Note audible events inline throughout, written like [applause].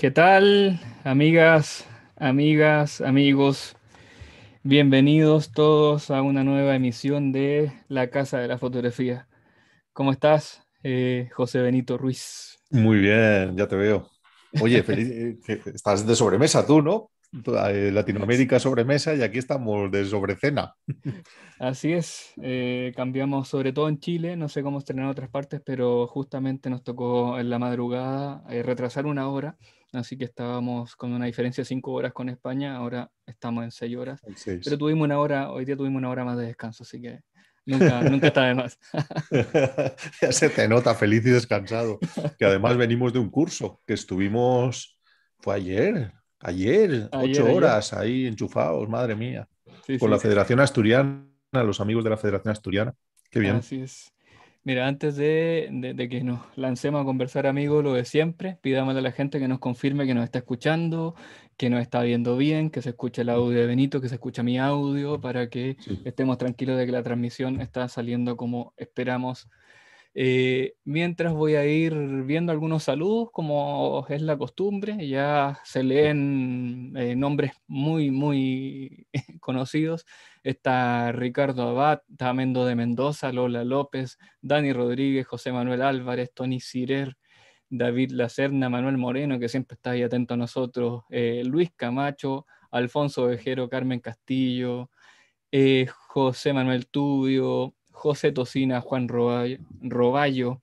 ¿Qué tal, amigas, amigas, amigos? Bienvenidos todos a una nueva emisión de La Casa de la Fotografía. ¿Cómo estás, eh, José Benito Ruiz? Muy bien, ya te veo. Oye, feliz, eh, estás de sobremesa tú, ¿no? Eh, Latinoamérica sobremesa y aquí estamos de sobrecena. Así es, cambiamos sobre todo en Chile, no sé cómo estrenar en otras partes, pero justamente nos tocó en la madrugada retrasar una hora Así que estábamos con una diferencia de cinco horas con España, ahora estamos en seis horas. Pero tuvimos una hora, hoy día tuvimos una hora más de descanso, así que nunca, [laughs] nunca está de más. [laughs] ya se te nota feliz y descansado. Que además venimos de un curso que estuvimos, fue ayer, ayer, ocho horas ahí enchufados, madre mía. con la Federación Asturiana, los amigos de la Federación Asturiana. Qué bien. Así es. Mira, antes de, que nos lancemos a conversar, amigos, lo de siempre, pidámosle a la gente que nos confirme que nos está escuchando, que nos está viendo bien, que se escuche el audio de Benito, que se escuche mi audio, para que estemos tranquilos de que la transmisión está saliendo como esperamos eh, mientras voy a ir viendo algunos saludos, como es la costumbre, ya se leen eh, nombres muy, muy [laughs] conocidos. Está Ricardo Abad, Tamendo de Mendoza, Lola López, Dani Rodríguez, José Manuel Álvarez, Tony Cirer, David Lacerna, Manuel Moreno, que siempre está ahí atento a nosotros, eh, Luis Camacho, Alfonso Vejero, Carmen Castillo, José Manuel Tubio, José Tocina, Juan Roballo,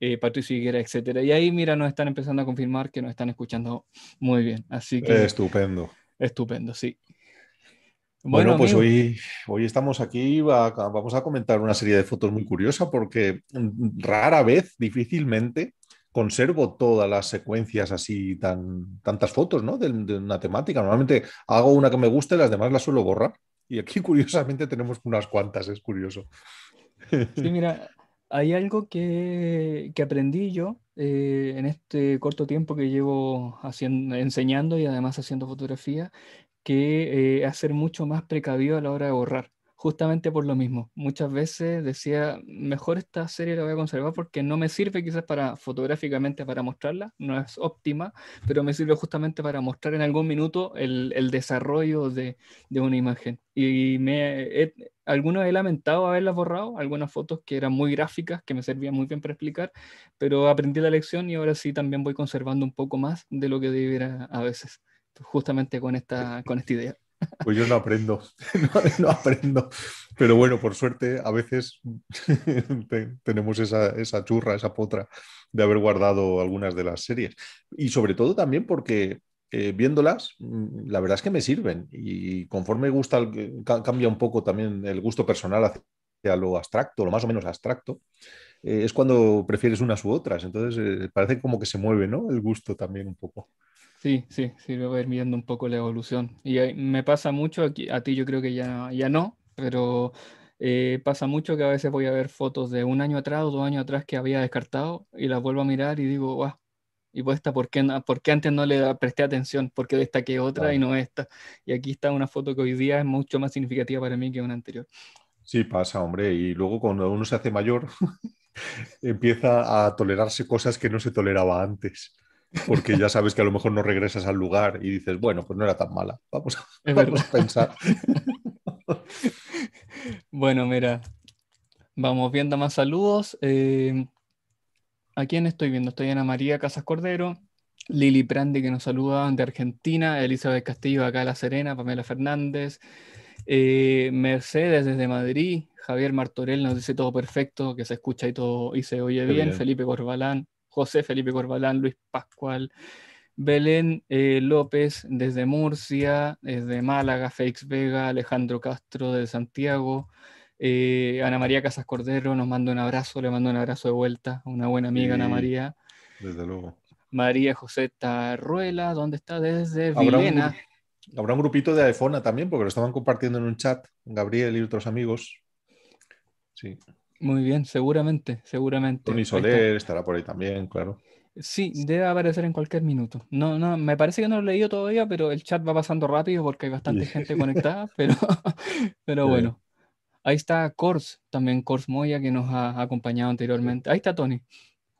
eh, Patricio Higuera, etc. Y ahí, mira, nos están empezando a confirmar que nos están escuchando muy bien. Así que. Estupendo. Estupendo, sí. Bueno, pues hoy, hoy estamos aquí, vamos a comentar una serie de fotos muy curiosa porque mm, rara vez, difícilmente, conservo todas las secuencias así, tan, tantas fotos ¿no? de, una temática. Normalmente hago una que me gusta y las demás las suelo borrar. Y aquí [laughs] curiosamente tenemos unas cuantas, es curioso. Sí, [laughs] mira, hay algo que, aprendí yo eh, en este corto tiempo que llevo haciendo, enseñando y además haciendo fotografía, que eh, hacer mucho más precavido a la hora de borrar justamente por lo mismo. Muchas veces decía, mejor esta serie la voy a conservar porque no me sirve quizás para fotográficamente para mostrarla, no es óptima, pero me sirve justamente para mostrar en algún minuto el, desarrollo de, una imagen. Y me, algunos he lamentado haberlas borrado, algunas fotos que eran muy gráficas, que me servían muy bien para explicar, pero aprendí la lección y ahora sí también voy conservando un poco más de lo que debiera a veces, justamente con esta, con esta idea. Pues yo no aprendo, [laughs] no, aprendo. Pero bueno, por suerte, a veces [laughs] tenemos esa, churra, esa potra de haber guardado algunas de las series. Y sobre todo también porque eh, viéndolas, mm, la verdad es que me sirven. Y conforme gusta, eh, cambia un poco también el gusto personal hacia lo abstracto, lo más o menos abstracto. Eh, es cuando prefieres unas u otras. Entonces, parece como que se mueve el gusto también un poco. Sí, sí, sí, voy a ir mirando un poco la evolución. Y me pasa mucho, a ti yo creo que ya, ya no, pero eh, pasa mucho que a veces voy a ver fotos de un año atrás o dos años atrás que había descartado y las vuelvo a mirar y digo, guau, y pues esta, ¿por qué, ¿por qué, antes no le presté atención? ¿Por qué destaqué otra y no esta? Y aquí está una foto que hoy día es mucho más significativa para mí que una anterior. Sí, pasa, hombre. Y luego cuando uno se hace mayor, [laughs] empieza a tolerarse cosas que no se toleraba antes porque ya sabes que a lo mejor no regresas al lugar y dices, bueno, pues no era tan mala. Vamos, a, pensar. [laughs] bueno, mira, vamos viendo más saludos. Eh, ¿A quién estoy viendo? Estoy Ana María Casas Cordero, Lili Prandi que nos saluda de Argentina, Elizabeth Castillo acá de La Serena, Pamela Fernández, eh, Mercedes desde Madrid, Javier Martorell nos dice todo perfecto, que se escucha y todo y se oye bien. bien. Felipe Corbalán, José Felipe Corbalán, Luis Pascual, Belén eh, López desde Murcia, desde Málaga, Félix Vega, Alejandro Castro de Santiago, eh, Ana María Casas Cordero nos manda un abrazo, le mando un abrazo de vuelta, una buena amiga Ana María. Desde luego. María José Tarruela, ¿dónde está? Desde Vilena. habrá un grupito de AFONA también, porque lo estaban compartiendo en un chat, Gabriel y otros amigos. Sí. Muy bien, seguramente, seguramente. Tony Soler estará por ahí también, claro. Sí, debe aparecer en cualquier minuto. No, no, me parece que no lo he leído todavía, pero el chat va pasando rápido porque hay bastante gente conectada, [laughs] pero, pero bueno. Ahí está Kors, también Kors Moya, que nos ha acompañado anteriormente. Ahí está Tony.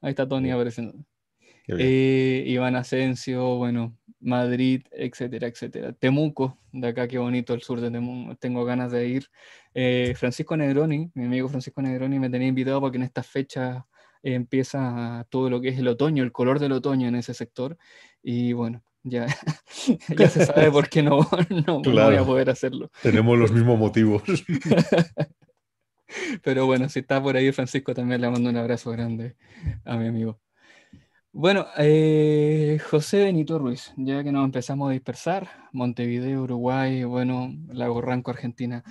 Ahí está Tony apareciendo. Eh, Iván Asensio, bueno, Madrid, etcétera, etcétera. Temuco, de acá, qué bonito el sur de Temuco. Tengo ganas de ir. Eh, Francisco Negroni, mi amigo Francisco Negroni me tenía invitado porque en esta fecha empieza todo lo que es el otoño, el color del otoño en ese sector. Y bueno, ya, [laughs] se sabe por qué no, [laughs] voy a poder hacerlo. Tenemos los mismos motivos. [laughs] Pero bueno, si está por ahí Francisco, también le mando un abrazo grande a mi amigo. Bueno, eh, José Benito Ruiz, ya que nos empezamos a dispersar, Montevideo, Uruguay, bueno, Lago Ranco, Argentina.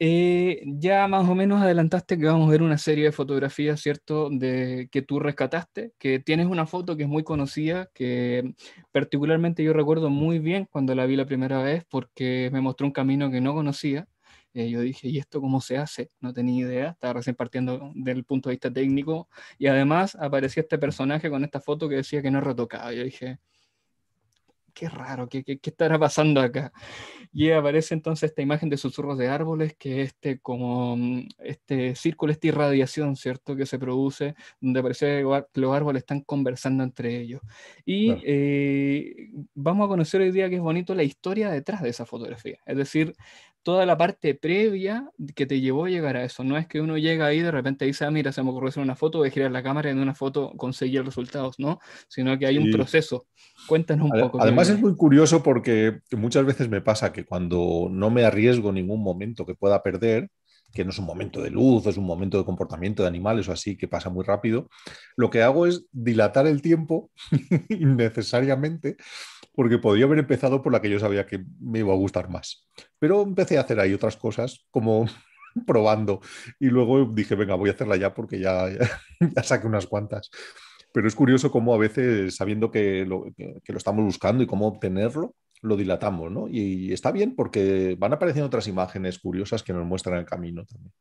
Eh, ya más o menos adelantaste que vamos a ver una serie de fotografías, ¿cierto? De que tú rescataste, que tienes una foto que es muy conocida, que particularmente yo recuerdo muy bien cuando la vi la primera vez porque me mostró un camino que no conocía. Eh, yo dije, ¿y esto cómo se hace? No tenía idea, estaba recién partiendo del punto de vista técnico. Y además aparecía este personaje con esta foto que decía que no retocaba. Yo dije, qué raro, qué, estará pasando acá. Y aparece entonces esta imagen de susurros de árboles, que este como mm, este círculo, esta irradiación, ¿cierto? Que se produce, donde parece que los árboles están conversando entre ellos. Y eh, vamos a conocer hoy día que es bonito la historia detrás de esa fotografía. Es decir, toda la parte previa que te llevó a llegar a eso. No es que uno llega ahí y de repente dice, ah, mira, se me ocurrió hacer una foto, voy a girar la cámara y en una foto conseguir resultados, ¿no? Sino que hay un proceso. Cuéntanos un poco. Además es muy curioso porque muchas veces me pasa que cuando no me arriesgo ningún momento que pueda perder, que no es un momento de luz, es un momento de comportamiento de animales o así, que pasa muy rápido, lo que hago es dilatar el tiempo [laughs] innecesariamente, porque podría haber empezado por la que yo sabía que me iba a gustar más. Pero empecé a hacer ahí otras cosas, como [laughs] probando, y luego dije, venga, voy a hacerla ya porque ya, [laughs] ya, saqué unas cuantas. Pero es curioso cómo a veces, sabiendo que lo, que lo estamos buscando y cómo obtenerlo, lo dilatamos, ¿no? Y está bien porque van apareciendo otras imágenes curiosas que nos muestran el camino también.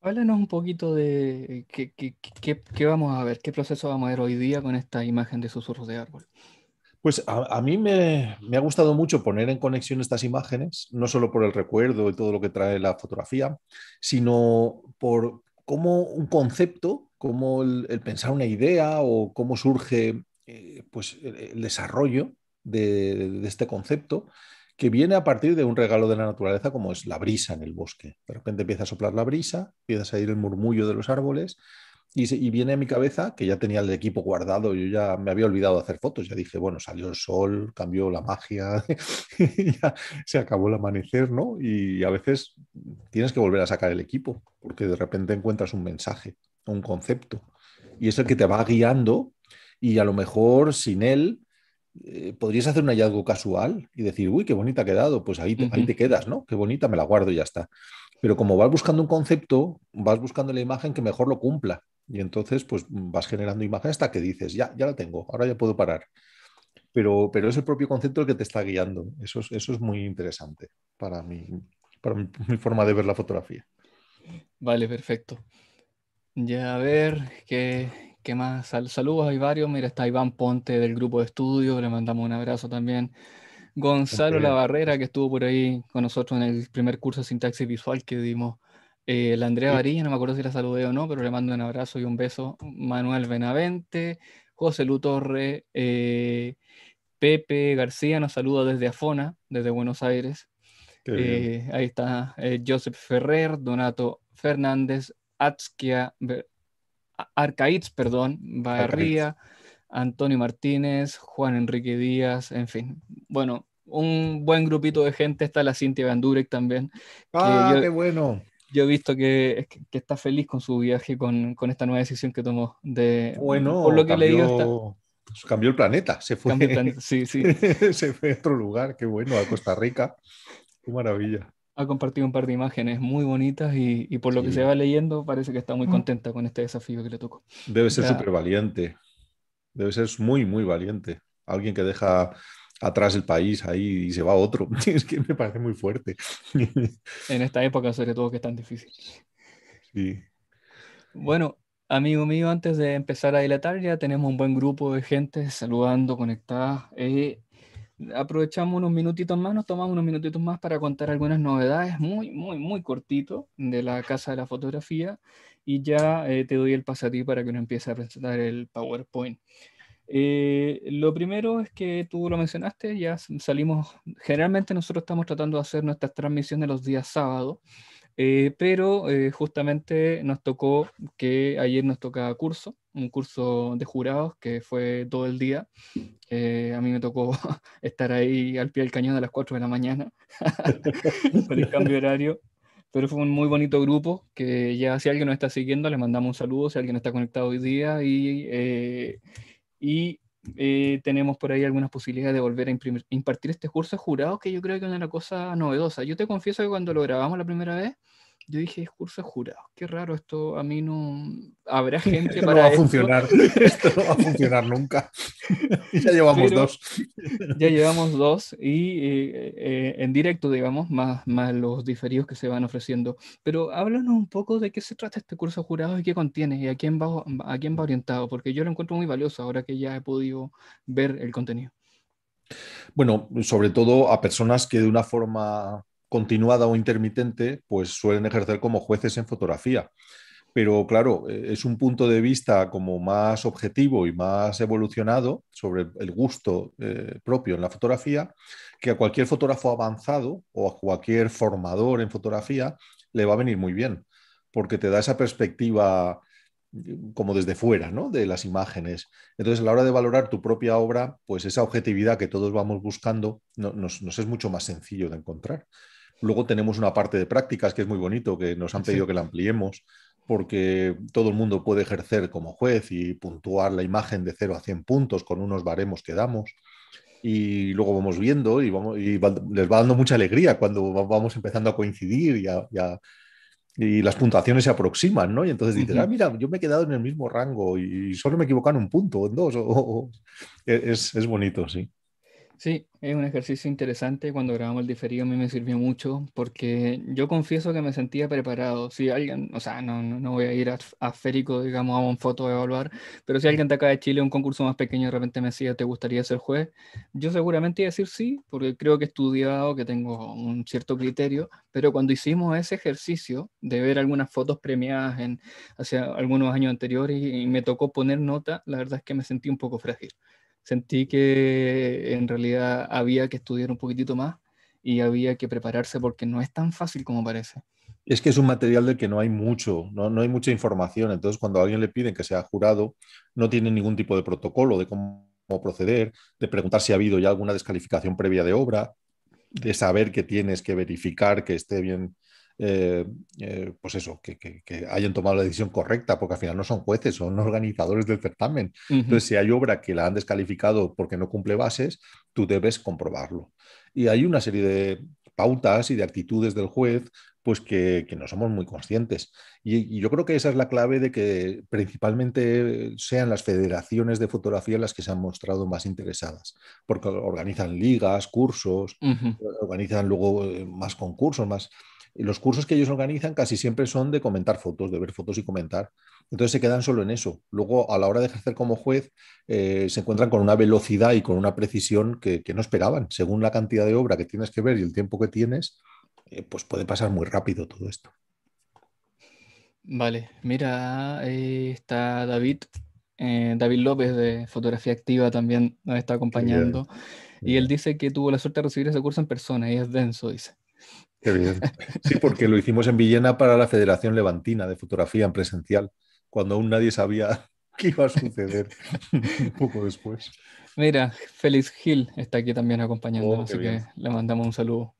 Háblanos un poquito de qué, vamos a ver, qué proceso vamos a ver hoy día con esta imagen de susurros de árbol. Pues a, mí me, ha gustado mucho poner en conexión estas imágenes, no solo por el recuerdo y todo lo que trae la fotografía, sino por cómo un concepto, cómo el, pensar una idea o cómo surge eh, pues el desarrollo, de, este concepto que viene a partir de un regalo de la naturaleza como es la brisa en el bosque. De repente empieza a soplar la brisa, empieza a salir el murmullo de los árboles y, viene a mi cabeza, que ya tenía el equipo guardado, yo ya me había olvidado de hacer fotos, ya dije, bueno, salió el sol, cambió la magia, [laughs] ya se acabó el amanecer, ¿no? Y, a veces tienes que volver a sacar el equipo, porque de repente encuentras un mensaje, un concepto, y es el que te va guiando y a lo mejor sin él eh, podrías hacer un hallazgo casual y decir, uy, qué bonita ha quedado, pues ahí te, ahí te quedas, ¿no? Qué bonita, me la guardo y ya está. Pero como vas buscando un concepto, vas buscando la imagen que mejor lo cumpla. Y entonces, pues vas generando imagen hasta que dices, ya, ya la tengo, ahora ya puedo parar. Pero, pero es el propio concepto el que te está guiando. Eso es, eso es muy interesante para, mí, para mi forma de ver la fotografía. Vale, perfecto. Ya a ver, ¿qué, ¿Qué más? saludos, hay varios. Mira, está Iván Ponte del grupo de estudio, le mandamos un abrazo también. Gonzalo La Barrera, que estuvo por ahí con nosotros en el primer curso de sintaxis visual que dimos. Eh, la Andrea Varilla, no me acuerdo si la saludé o no, pero le mando un abrazo y un beso. Manuel Benavente, José Lu Torre, eh, Pepe García nos saluda desde Afona, desde Buenos Aires. Eh, ahí está Joseph Ferrer, Donato Fernández, Atskia Arcaiz, perdón, Barría, Antonio Martínez, Juan Enrique Díaz, en fin. Bueno, un buen grupito de gente. Está la Cintia Van también. ¡Ah, qué bueno! Yo he visto que, está feliz con su viaje, con, esta nueva decisión que tomó. De, bueno, por lo que cambió, le pues, cambió el planeta. Se fue, [laughs] se fue a otro lugar, qué bueno, a Costa Rica. Qué maravilla ha compartido un par de imágenes muy bonitas y, por lo que se va leyendo parece que está muy mm. contenta con este desafío que le tocó. Debe ser súper valiente, debe ser muy, muy valiente. Alguien que deja atrás el país ahí y se va a otro. [laughs] Es que me parece muy fuerte. [laughs] En esta época, sobre todo, que es tan difícil. Bueno, amigo mío, antes de empezar a dilatar, ya tenemos un buen grupo de gente saludando, conectada. Eh, aprovechamos unos minutitos más, nos tomamos unos minutitos más para contar algunas novedades muy, muy, muy cortito de la Casa de la Fotografía y ya eh, te doy el paso a ti para que uno empiece a presentar el PowerPoint. Eh, lo primero es que tú lo mencionaste, ya salimos, generalmente nosotros estamos tratando de hacer nuestras transmisiones los días sábados eh, pero eh, justamente nos tocó que ayer nos tocaba curso, un curso de jurados que fue todo el día. Eh, a mí me tocó [laughs] estar ahí al pie del cañón a las 4 de la mañana por [laughs] el cambio horario. Pero fue un muy bonito grupo que ya si alguien nos está siguiendo, les mandamos un saludo, si alguien está conectado hoy día y, y eh, tenemos por ahí algunas posibilidades de volver a impartir este curso jurado, que yo creo que es una cosa novedosa. Yo te confieso que cuando lo grabamos la primera vez, yo dije es jurado, qué raro, esto a mí no... Habrá [laughs] gente esto para... No va a funcionar, [laughs] esto no va a funcionar nunca. [laughs] ya llevamos dos. ya llevamos dos y eh, eh, en directo, digamos, más, más los diferidos que se van ofreciendo. Pero háblanos un poco de qué se trata este curso jurado y qué contiene y a quién va, a quién va orientado, porque yo lo encuentro muy valioso ahora que ya he podido ver el contenido. Bueno, sobre todo a personas que de una forma continuada o intermitente, pues suelen ejercer como jueces en fotografía. Pero claro, e, es un punto de vista como más objetivo y más evolucionado sobre el gusto eh, propio en la fotografía, que a cualquier fotógrafo avanzado o a cualquier formador en fotografía le va a venir muy bien, porque te da esa perspectiva mm, como desde fuera, ¿no? De las imágenes. Entonces, a la hora de valorar tu propia obra, pues esa objetividad que todos vamos buscando nos, nos es mucho más sencillo de encontrar. Luego tenemos una parte de prácticas que es muy bonito, que nos han pedido que la ampliemos, porque todo el mundo puede ejercer como juez y puntuar la imagen de 0 a 100 puntos con unos baremos que damos. Y luego vamos viendo y, vamos, les va dando mucha alegría cuando vamos empezando a coincidir y, y, las puntuaciones se aproximan, ¿no? Y entonces dices, ah, mira, yo me he quedado en el mismo rango y, solo me equivocan un punto, en dos. E, es, es bonito, sí. Sí, es un ejercicio interesante. Cuando grabamos el diferido a mí me sirvió mucho porque yo confieso que me sentía preparado. Si alguien, o sea, no, voy a ir a a digamos, a un foto a evaluar, pero si alguien de acá de Chile, un concurso más pequeño, de repente me decía, ¿te gustaría ser juez? Yo seguramente iba a decir sí, porque creo que he estudiado, que tengo un cierto criterio, pero cuando hicimos ese ejercicio de ver algunas fotos premiadas en, hacia algunos años anteriores y me tocó poner nota, la verdad es que me sentí un poco frágil sentí que en realidad había que estudiar un poquitito más y había que prepararse porque no es tan fácil como parece. Es que es un material del que no hay mucho, no, hay mucha información. Entonces, cuando a alguien le piden que sea jurado, no tiene ningún tipo de protocolo de cómo proceder, de preguntar si ha habido ya alguna descalificación previa de obra, de saber que tienes que verificar que esté bien eh, eh, pues eso, que, hayan tomado la decisión correcta, porque al final no son jueces, son organizadores del certamen. Entonces, si hay obra que la han descalificado porque no cumple bases, tú debes comprobarlo. Y hay una serie de pautas y de actitudes del juez pues que, no somos muy conscientes. Y, yo creo que esa es la clave de que principalmente sean las federaciones de fotografía las que se han mostrado más interesadas, porque organizan ligas, cursos, organizan luego eh, más concursos, más los cursos que ellos organizan casi siempre son de comentar fotos, de ver fotos y comentar. Entonces se quedan solo en eso. Luego, a la hora de ejercer como juez, eh, se encuentran con una velocidad y con una precisión que, no esperaban. Según la cantidad de obra que tienes que ver y el tiempo que tienes, eh, pues puede pasar muy rápido todo esto. Vale, mira, ahí está David, eh, David López de Fotografía Activa también nos está acompañando. Y él dice que tuvo la suerte de recibir ese curso en persona y es denso, dice. Qué bien. Sí, porque lo hicimos en Villena para la Federación Levantina de Fotografía en presencial, cuando aún nadie sabía [laughs] qué iba a suceder un poco después. Mira, Félix Gil está aquí también acompañando oh, así que le mandamos un saludo.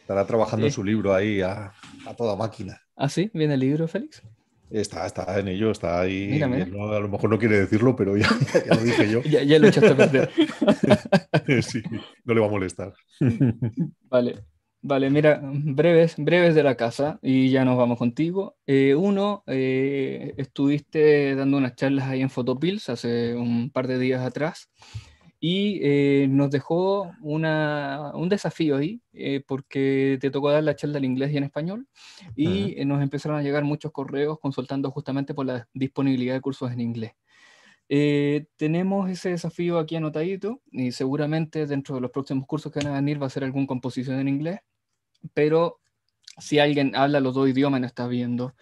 Estará trabajando en su libro ahí a, toda máquina. ¿Ah, sí? ¿Viene el libro, Félix? Está, está en ello, está ahí. Mira, a lo mejor no quiere decirlo, pero ya, lo dije yo. [laughs] ya, lo echaste a perder. [laughs] sí, no le va a molestar. vale. Vale, mira, breves, breves de la casa y ya nos vamos contigo. Eh, uno, eh, estuviste dando unas charlas ahí en Fotopills hace un par de días atrás y eh, nos dejó una, un desafío ahí porque te tocó dar la charla en inglés y en español y nos empezaron a llegar muchos correos consultando justamente por la disponibilidad de cursos en inglés. tenemos ese desafío aquí anotadito y seguramente dentro de los próximos cursos que van a venir va a ser algún composición en inglés pero si alguien habla los dos idiomas no está viendo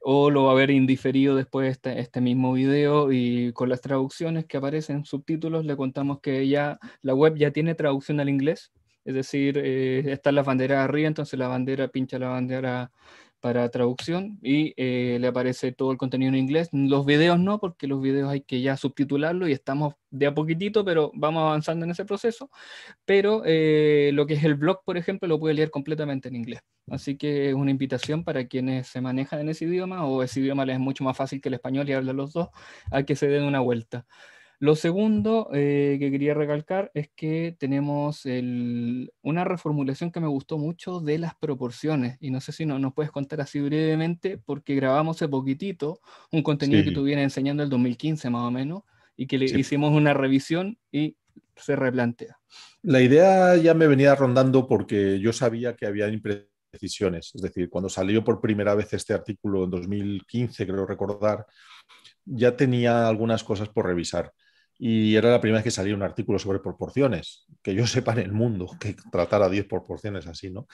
o lo va a ver indiferido después este, este mismo video y con las traducciones que aparecen subtítulos le contamos que ya la web ya tiene traducción al inglés es decir, eh, está la bandera arriba, entonces la bandera pincha la bandera para traducción y eh, le aparece todo el contenido en inglés. Los videos no, porque los videos hay que ya subtitularlo y estamos de a poquitito, pero vamos avanzando en ese proceso. Pero eh, lo que es el blog, por ejemplo, lo puede leer completamente en inglés. Así que es una invitación para quienes se manejan en ese idioma o ese idioma les es mucho más fácil que el español y hablan los dos, a que se den una vuelta. Lo segundo eh, que quería recalcar es que tenemos una reformulación que me gustó mucho de las proporciones. Y no sé si nos puedes contar así brevemente, porque grabamos hace poquitito un contenido que tú enseñando el 2015 más o menos, y que le hicimos una revisión y se replantea. La idea ya me venía rondando porque yo sabía que había imprecisiones. Es decir, cuando salió por primera vez este artículo en 2015, creo recordar, ya tenía algunas cosas por revisar y era la primera vez que salía un artículo sobre proporciones, que yo [laughs] sepa en el mundo que tratara 10 proporciones así, ¿no?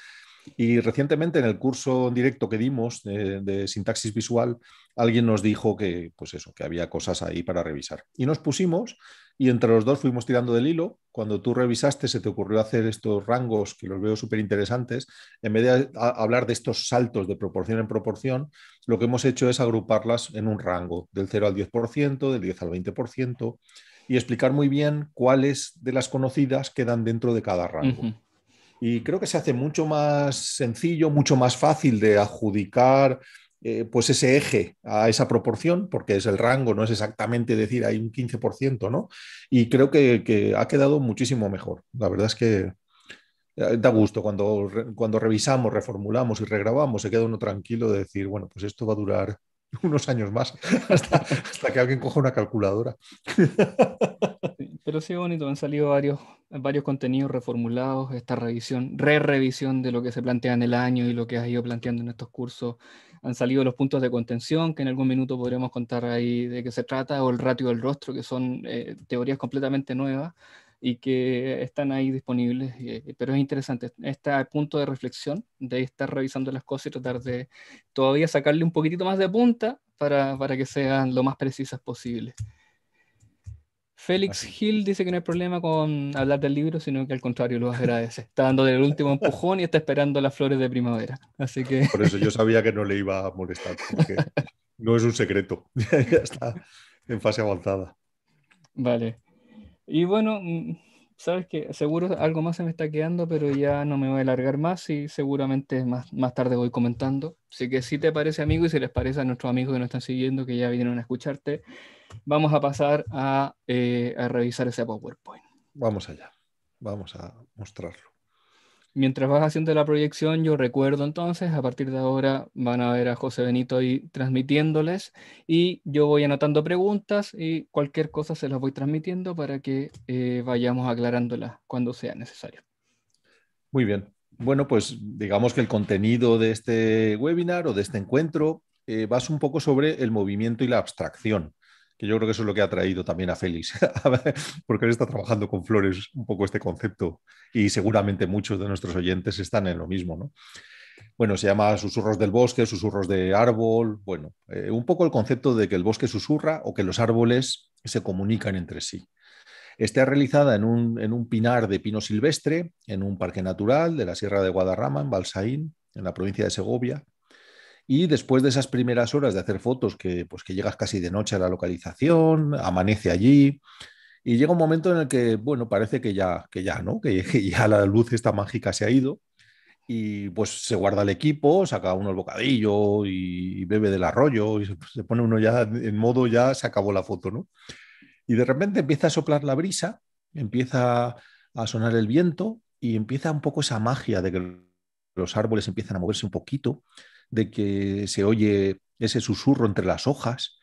Y recientemente en el curso en directo que dimos de, sintaxis visual, alguien nos dijo que, pues eso, que había cosas ahí para revisar. Y nos pusimos y entre los dos fuimos tirando del hilo. Cuando tú revisaste, se te ocurrió hacer estos rangos que los veo súper interesantes. En vez de hablar de estos saltos de proporción en proporción, lo que hemos hecho es agruparlas en un rango del 0 al 10%, del 10 al 20% y explicar muy bien cuáles de las conocidas quedan dentro de cada rango. Y creo que se hace mucho más sencillo, mucho más fácil de adjudicar eh, pues ese eje a esa proporción, porque es el rango, no es exactamente decir hay un 15%, ¿no? Y creo que, ha quedado muchísimo mejor. La verdad es que eh, da gusto cuando, cuando revisamos, reformulamos y regrabamos, se queda uno tranquilo de decir, bueno, pues esto va a durar [laughs] unos años más, hasta, que alguien coja una calculadora. [laughs] Pero sí, bonito, han salido varios, varios contenidos reformulados, esta revisión, re-revisión de lo que se plantea en el año y lo que has ido planteando en estos cursos. Han salido los puntos de contención, que en algún minuto podremos contar ahí de qué se trata, o el ratio del rostro, que son eh, teorías completamente nuevas y que están ahí disponibles, eh, pero es interesante está a punto de reflexión, de estar revisando las cosas y tratar de todavía sacarle un poquitito más de punta para, que sean lo más precisas posible. Félix Hill dice que no hay problema con hablar del libro, sino que al contrario lo agradece. Está dando el último empujón y está esperando las flores de primavera. Así que... Por eso yo sabía que no le iba a molestar, porque no es un secreto. [laughs] ya está en fase avanzada. Vale. Y bueno, mm, sabes que seguro algo más se me está quedando, pero ya no me voy a alargar más y seguramente más, tarde voy comentando. Así que si te parece, amigo, y si les parece a nuestros amigos que nos están siguiendo, que ya vinieron a escucharte, vamos a pasar a eh, revisar ese PowerPoint. Vamos allá, vamos a mostrarlo mientras vas haciendo la proyección, yo recuerdo entonces, a partir de ahora van a ver a José Benito ahí transmitiéndoles y yo voy anotando preguntas y cualquier cosa se las voy transmitiendo para que eh, vayamos aclarándolas cuando sea necesario. Muy bien. Bueno, pues digamos que el contenido de este webinar o de este encuentro eh, va un poco sobre el movimiento y la abstracción que yo creo que eso es lo que ha traído también a Félix, [laughs] porque él está trabajando con flores un poco este concepto y seguramente muchos de nuestros oyentes están en lo mismo, ¿no? Bueno, se llama susurros del bosque, susurros de árbol, bueno, eh, un poco el concepto de que el bosque susurra o que los árboles se comunican entre sí. Está realizada en un, en un pinar de pino silvestre, en un parque natural de la Sierra de Guadarrama, en Balsaín, en la provincia de Segovia, y después de esas primeras horas de hacer fotos, que, pues, que llegas casi de noche a la localización, amanece allí, y llega un momento en el que, bueno, parece que ya, que ya, ¿no? Que, ya la luz esta mágica se ha ido y pues se guarda el equipo, saca uno el bocadillo y, bebe del arroyo y se, pues, se, pone uno ya en modo ya se acabó la foto, ¿no? Y de repente empieza a soplar la brisa, empieza a sonar el viento y empieza un poco esa magia de que los árboles empiezan a moverse un poquito de que se oye ese susurro entre las hojas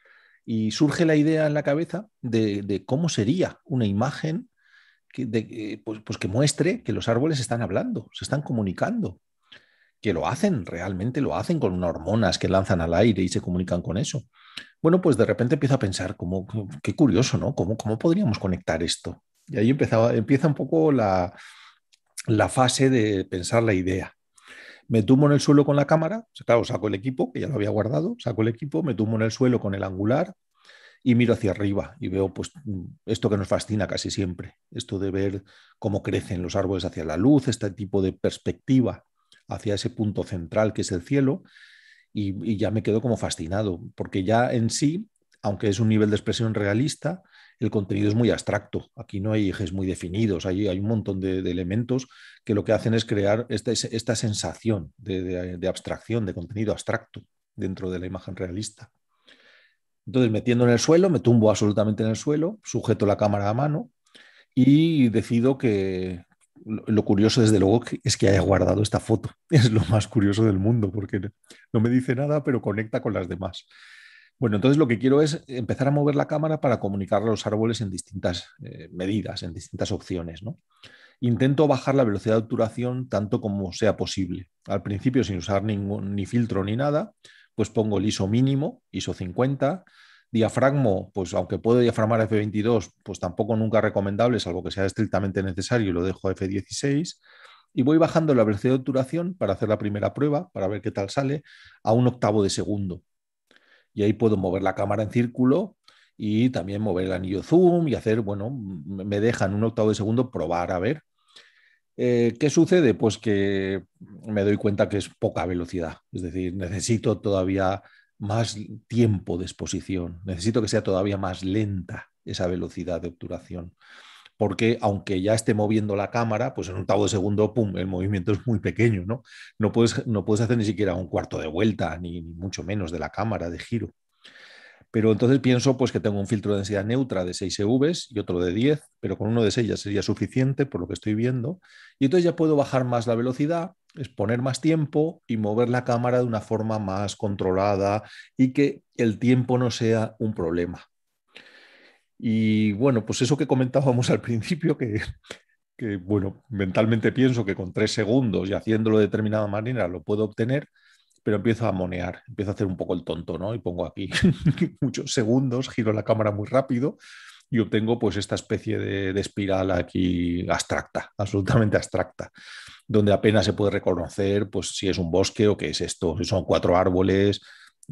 y surge la idea en la cabeza de, de cómo sería una imagen que, eh, pues, pues, que muestre que los árboles están hablando, se están comunicando, que lo hacen, realmente lo hacen con hormonas que lanzan al aire y se comunican con eso. Bueno, pues de repente empiezo a pensar, qué curioso, ¿no? ¿Cómo, podríamos conectar esto? Y ahí empieza un poco la fase de pensar la idea me tumbo en el suelo con la cámara, claro, saco el equipo, que ya lo había guardado, saco el equipo, me tumbo en el suelo con el angular y miro hacia arriba y veo pues esto que nos fascina casi siempre, esto de ver cómo crecen los árboles hacia la luz, este tipo de perspectiva hacia ese punto central que es el cielo y ya me quedo como fascinado, porque ya en sí, aunque es un nivel de expresión realista, el contenido es muy abstracto. Aquí no hay ejes muy definidos, hay, hay un montón de, elementos que lo que hacen es crear esta, sensación de, abstracción, de contenido abstracto dentro de la imagen realista. Entonces, metiendo en el suelo, me tumbo absolutamente en el suelo, sujeto la cámara a mano y decido que lo curioso, desde luego, es que haya guardado esta foto. [laughs] Es lo más curioso del mundo porque no me dice nada, pero conecta con las demás. Bueno, entonces lo que quiero es empezar a mover la cámara para comunicar a los árboles en distintas eh, medidas, en distintas opciones. Intento bajar la velocidad de obturación tanto como sea posible. Al principio sin usar ni filtro ni nada, pues pongo el ISO mínimo, ISO 50, Diafragmo, pues aunque puedo diafragmar F22, pues tampoco nunca recomendable, salvo que sea estrictamente necesario, lo dejo a F16. Y voy bajando la velocidad de obturación para hacer la primera prueba, para ver qué tal sale, a un octavo de segundo y ahí puedo mover la cámara en círculo y también mover el anillo zoom y hacer, bueno, me dejan un octavo de segundo probar a ver. Eh, ¿Qué sucede? Pues que me doy cuenta que es poca velocidad, es decir, necesito todavía más tiempo de exposición, necesito que sea todavía más lenta esa velocidad de obturación porque aunque ya esté moviendo la cámara, pues en un octavo de segundo, pum, el movimiento es muy pequeño, ¿no? No puedes, no puedes hacer ni siquiera un cuarto de vuelta, ni, mucho menos de la cámara, de giro. Pero entonces pienso pues, que tengo un filtro de densidad neutra de 6 EVs y otro de 10, pero con uno de 6 ya sería suficiente por lo que estoy viendo. Y entonces ya puedo bajar más la velocidad, exponer más tiempo y mover la cámara de una forma más controlada y que el tiempo no sea un problema. Y bueno, pues eso que comentábamos al principio, que, bueno, mentalmente pienso que con tres segundos y haciéndolo de determinada manera lo puedo obtener, pero empiezo a monear, empiezo a hacer un poco el tonto, ¿no? Y pongo aquí [laughs] muchos segundos, giro la cámara muy rápido y obtengo pues esta especie de, de, espiral aquí abstracta, absolutamente abstracta, donde apenas se puede reconocer pues si es un bosque o qué es esto, si son cuatro árboles,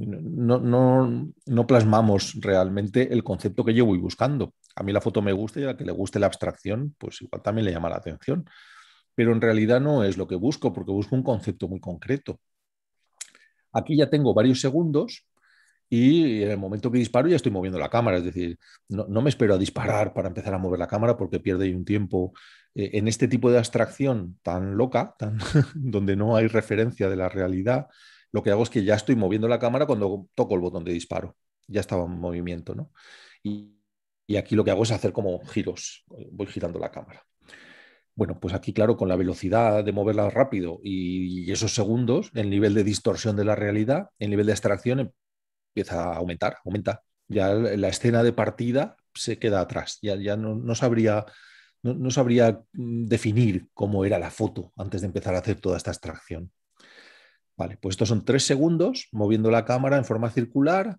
no, no, plasmamos realmente el concepto que yo voy buscando. A mí la foto me gusta y a la que le guste la abstracción, pues igual también le llama la atención. Pero en realidad no es lo que busco, porque busco un concepto muy concreto. Aquí ya tengo varios segundos y en el momento que disparo ya estoy moviendo la cámara. Es decir, no, no me espero a disparar para empezar a mover la cámara porque pierde un tiempo. Eh, en este tipo de abstracción tan loca, tan, [laughs] donde no hay referencia de la realidad, lo que hago es que ya estoy moviendo la cámara cuando toco el botón de disparo. Ya estaba en movimiento, ¿no? Y, aquí lo que hago es hacer como giros, voy girando la cámara. Bueno, pues aquí, claro, con la velocidad de moverla rápido y, esos segundos, el nivel de distorsión de la realidad, el nivel de extracción empieza a aumentar, aumenta. Ya la escena de partida se queda atrás, ya, ya no, sabría, no, no sabría mm, definir cómo era la foto antes de empezar a hacer toda esta extracción Vale, pues estos son tres segundos moviendo la cámara en forma circular.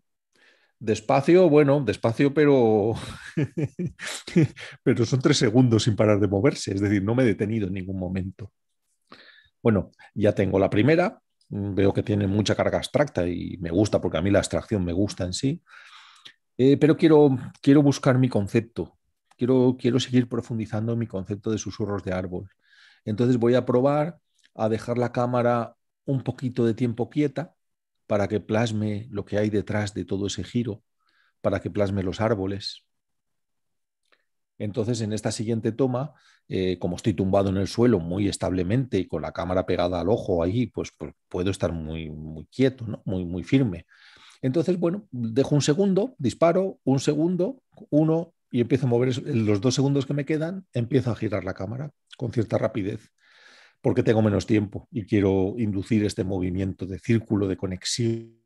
Despacio, bueno, despacio, pero... [laughs] pero son tres segundos sin parar de moverse, es decir, no me he detenido en ningún momento. Bueno, ya tengo la primera, veo que tiene mucha carga abstracta y me gusta porque a mí la abstracción me gusta en sí, eh, pero quiero, quiero buscar mi concepto, quiero, quiero seguir profundizando en mi concepto de susurros de árbol. Entonces voy a probar a dejar la cámara un poquito de tiempo quieta para que plasme lo que hay detrás de todo ese giro, para que plasme los árboles. Entonces, en esta siguiente toma, eh, como estoy tumbado en el suelo muy establemente y con la cámara pegada al ojo ahí, pues, pues puedo estar muy, muy quieto, muy, muy firme. Entonces, bueno, dejo un segundo, disparo, un segundo, uno, y empiezo a mover los dos segundos que me quedan, empiezo a girar la cámara con cierta rapidez porque tengo menos tiempo y quiero inducir este movimiento de círculo, de conexión.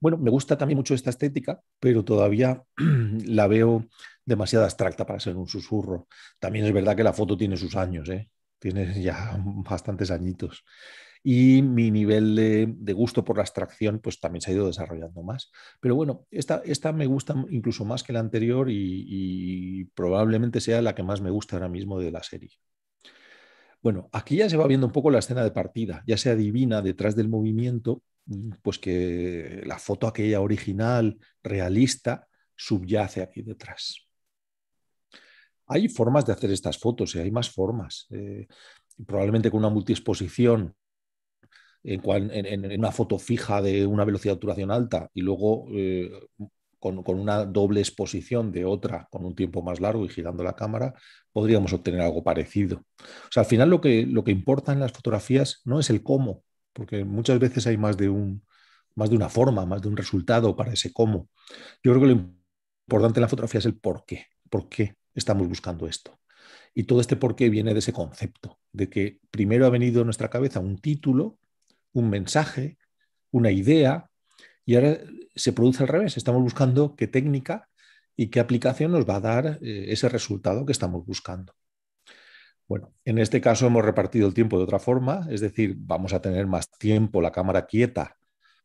Bueno, me gusta también mucho esta estética, pero todavía [clears throat] la veo demasiado abstracta para ser un susurro. También es verdad que la foto tiene sus años, ¿eh? tiene ya [laughs] bastantes añitos. Y mi nivel de, gusto por la abstracción pues también se ha ido desarrollando más. Pero bueno, esta, me gusta incluso más que la anterior y probablemente sea la que más me gusta ahora mismo de la serie. Bueno, aquí ya se va viendo un poco la escena de partida, ya se adivina detrás del movimiento, mm, pues que la foto aquella original, realista, subyace aquí detrás. Hay formas de hacer estas fotos, y eh, hay más formas. Eh, probablemente con una multiexposición en, en, una foto fija de una velocidad de obturación alta y luego eh, con, una doble exposición de otra con un tiempo más largo y girando la cámara, podríamos obtener algo parecido. O sea, al final lo que, lo que importa en las fotografías no es el cómo, porque muchas veces hay más de, un, más de una forma, más de un resultado para ese cómo. Yo creo que lo importante en la fotografía es el por qué. ¿Por qué estamos buscando esto? Y todo este por qué viene de ese concepto, de que primero ha venido a nuestra cabeza un título, un mensaje, una idea, y ahora se produce al revés, estamos buscando qué técnica y qué aplicación nos va a dar eh, ese resultado que estamos buscando. Bueno, en este caso hemos repartido el tiempo de otra forma, es decir, vamos a tener más tiempo la cámara quieta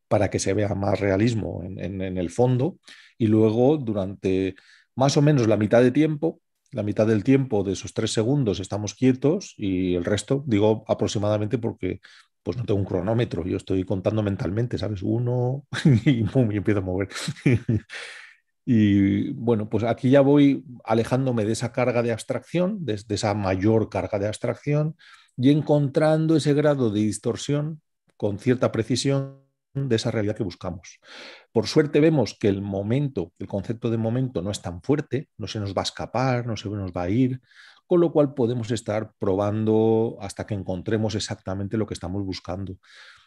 para que se vea más realismo en, el fondo y luego durante más o menos la mitad de tiempo, la mitad del tiempo de esos tres segundos estamos quietos y el resto, digo aproximadamente porque pues no tengo un cronómetro, yo estoy contando mentalmente, ¿sabes? Uno [laughs] y, empiezo a mover. [laughs] y bueno, pues aquí ya voy alejándome de esa carga de abstracción, de esa mayor carga de abstracción, y encontrando ese grado de distorsión con cierta precisión de esa realidad que buscamos. Por suerte vemos que el momento, el concepto de momento no es tan fuerte, no se nos va a escapar, no se nos va a ir, con lo cual podemos estar probando hasta que encontremos exactamente lo que estamos buscando.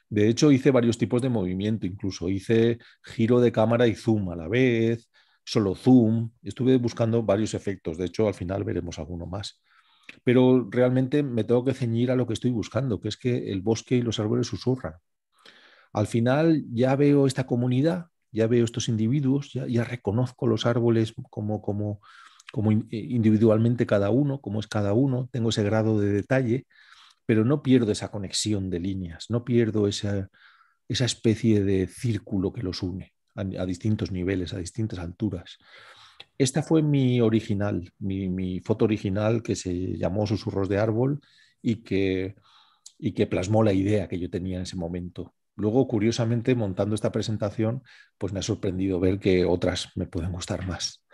De hecho, hice varios tipos de movimiento, incluso hice giro de cámara y zoom a la vez, solo zoom, estuve buscando varios efectos, de hecho al final veremos alguno más. Pero realmente me tengo que ceñir a lo que estoy buscando, que es que el bosque y los árboles susurran. Al final ya veo esta comunidad, ya veo estos individuos, ya, reconozco los árboles como, como, como eh, individualmente cada uno, como es cada uno, tengo ese grado de detalle, pero no pierdo esa conexión de líneas, no pierdo esa, esa especie de círculo que los une a, distintos niveles, a distintas alturas. Esta fue mi original, mi, foto original que se llamó Susurros de Árbol y que, y que plasmó la idea que yo tenía en ese momento. Luego, curiosamente, montando esta presentación, pues me ha sorprendido ver que otras me pueden gustar más.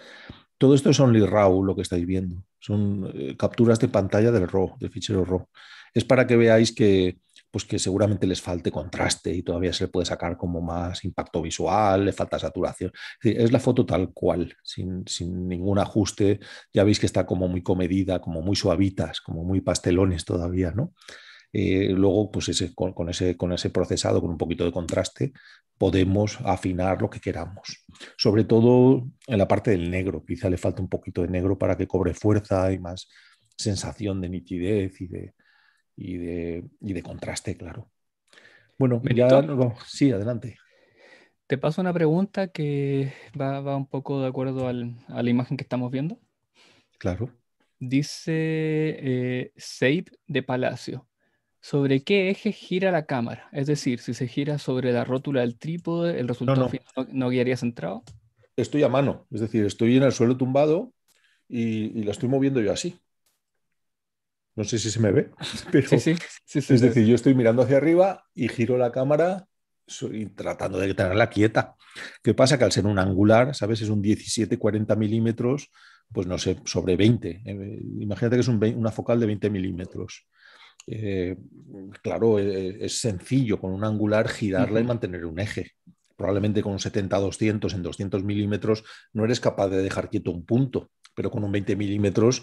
Todo esto es Only RAW lo que estáis viendo. Son eh, capturas de pantalla del RAW, del fichero RAW. Es para que veáis que, pues que seguramente les falte contraste y todavía se le puede sacar como más impacto visual, le falta saturación. Es, la foto tal cual, sin, ningún ajuste. Ya veis que está como muy comedida, como muy suavitas, como muy pastelones todavía, ¿no? Eh, luego, pues con, ese, con ese procesado, con un poquito de contraste, podemos afinar lo que queramos. Sobre todo en la parte del negro, quizá le falta un poquito de negro para que cobre fuerza y más sensación de nitidez y de, de, contraste, claro. Bueno, ya sí, adelante. Te paso una pregunta que va, un poco de acuerdo a la imagen que estamos viendo. Claro. Dice eh, de Palacio. ¿Sobre qué eje gira la cámara? Es decir, si se gira sobre la rótula del trípode, el resultado no, guiaría centrado. Estoy a mano, es decir, estoy en el suelo tumbado y, y la estoy moviendo yo así. No sé si se me ve, [laughs] [laughs] pero sí, sí, es decir, yo estoy mirando hacia arriba y giro la cámara tratando de tenerla quieta. ¿Qué pasa? Que al ser un angular, ¿sabes? Es un 17-40 milímetros, pues no sé, sobre 20. Eh, imagínate que es una focal de 20 milímetros. Eh, claro, eh, es, sencillo con un angular girarla y mantener un eje. Probablemente con un 70-200 en 200 milímetros no eres capaz de dejar quieto un punto, pero con un 20 milímetros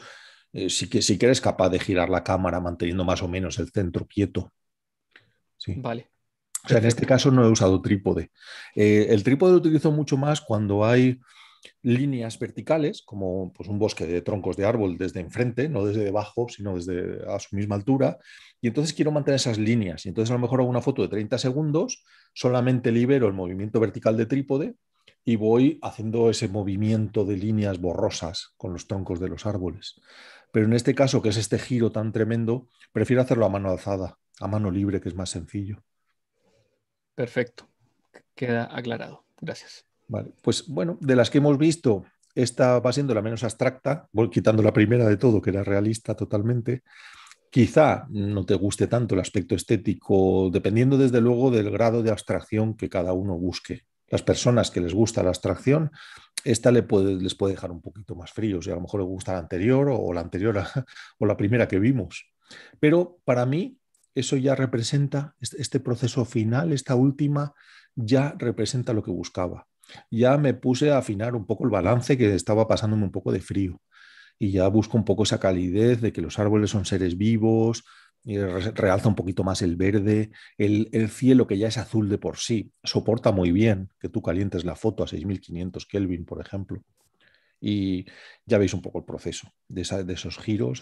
eh, sí, que, eres capaz de girar la cámara manteniendo más o menos el centro quieto. Vale. O sea, en este caso no he usado trípode. el trípode lo utilizo mucho más cuando hay líneas verticales, como pues, un bosque de troncos de árbol desde enfrente, no desde debajo, sino desde a su misma altura. Y entonces quiero mantener esas líneas. Y entonces a lo mejor hago una foto de 30 segundos, solamente libero el movimiento vertical de trípode y voy haciendo ese movimiento de líneas borrosas con los troncos de los árboles. Pero en este caso, que es este giro tan tremendo, prefiero hacerlo a mano alzada, a mano libre, que es más sencillo. Perfecto. Queda aclarado. Gracias. Vale, pues bueno, de las que hemos visto, esta va siendo la menos abstracta, voy quitando la primera de todo, que era realista totalmente. Quizá no te guste tanto el aspecto estético, dependiendo desde luego del grado de abstracción que cada uno busque. Las personas que les gusta la abstracción, esta les puede dejar un poquito más frío, a lo mejor les gusta la anterior o la anterior [laughs] o la primera que vimos. Pero para mí eso ya representa, este, este proceso final, esta última, ya representa lo que buscaba ya me puse a afinar un poco el balance que estaba pasándome un poco de frío. Y ya busco un poco esa calidez de que los árboles son seres vivos, y realza un poquito más el verde, el, cielo que ya es azul de por sí, soporta muy bien que tú calientes la foto a 6500 Kelvin, por ejemplo. Y ya veis un poco el proceso de, esos giros.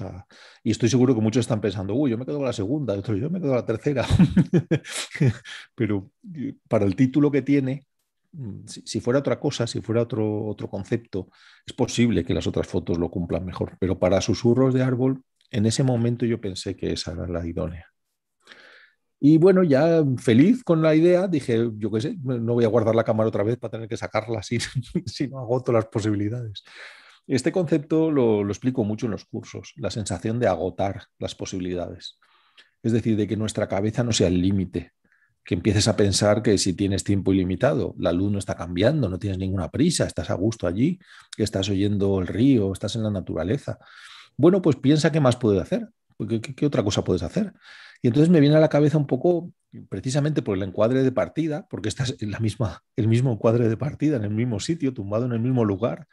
y estoy seguro que muchos están pensando, uy, yo me quedo con la segunda, yo me quedo con la tercera. [laughs] Pero para el título que tiene, Mm, si, fuera otra cosa, si fuera otro, otro concepto, es posible que las otras fotos lo cumplan mejor, pero para susurros de árbol, en ese momento yo pensé que esa era la idónea. Y bueno, ya feliz con la idea, dije, yo qué sé, no voy a guardar la cámara otra vez para tener que sacarla si, [laughs] si no agoto las posibilidades. Este concepto lo, explico mucho en los cursos, la sensación de agotar las posibilidades. Es decir, de que nuestra cabeza no sea el límite, que empieces a pensar que si tienes tiempo ilimitado, la luz no está cambiando, no tienes ninguna prisa, estás a gusto allí, que estás oyendo el río, estás en la naturaleza. Bueno, pues piensa qué más puedes hacer, qué, qué, otra cosa puedes hacer. Y entonces me viene a la cabeza un poco, precisamente por el encuadre de partida, porque estás en la misma, el mismo encuadre de partida, en el mismo sitio, tumbado en el mismo lugar,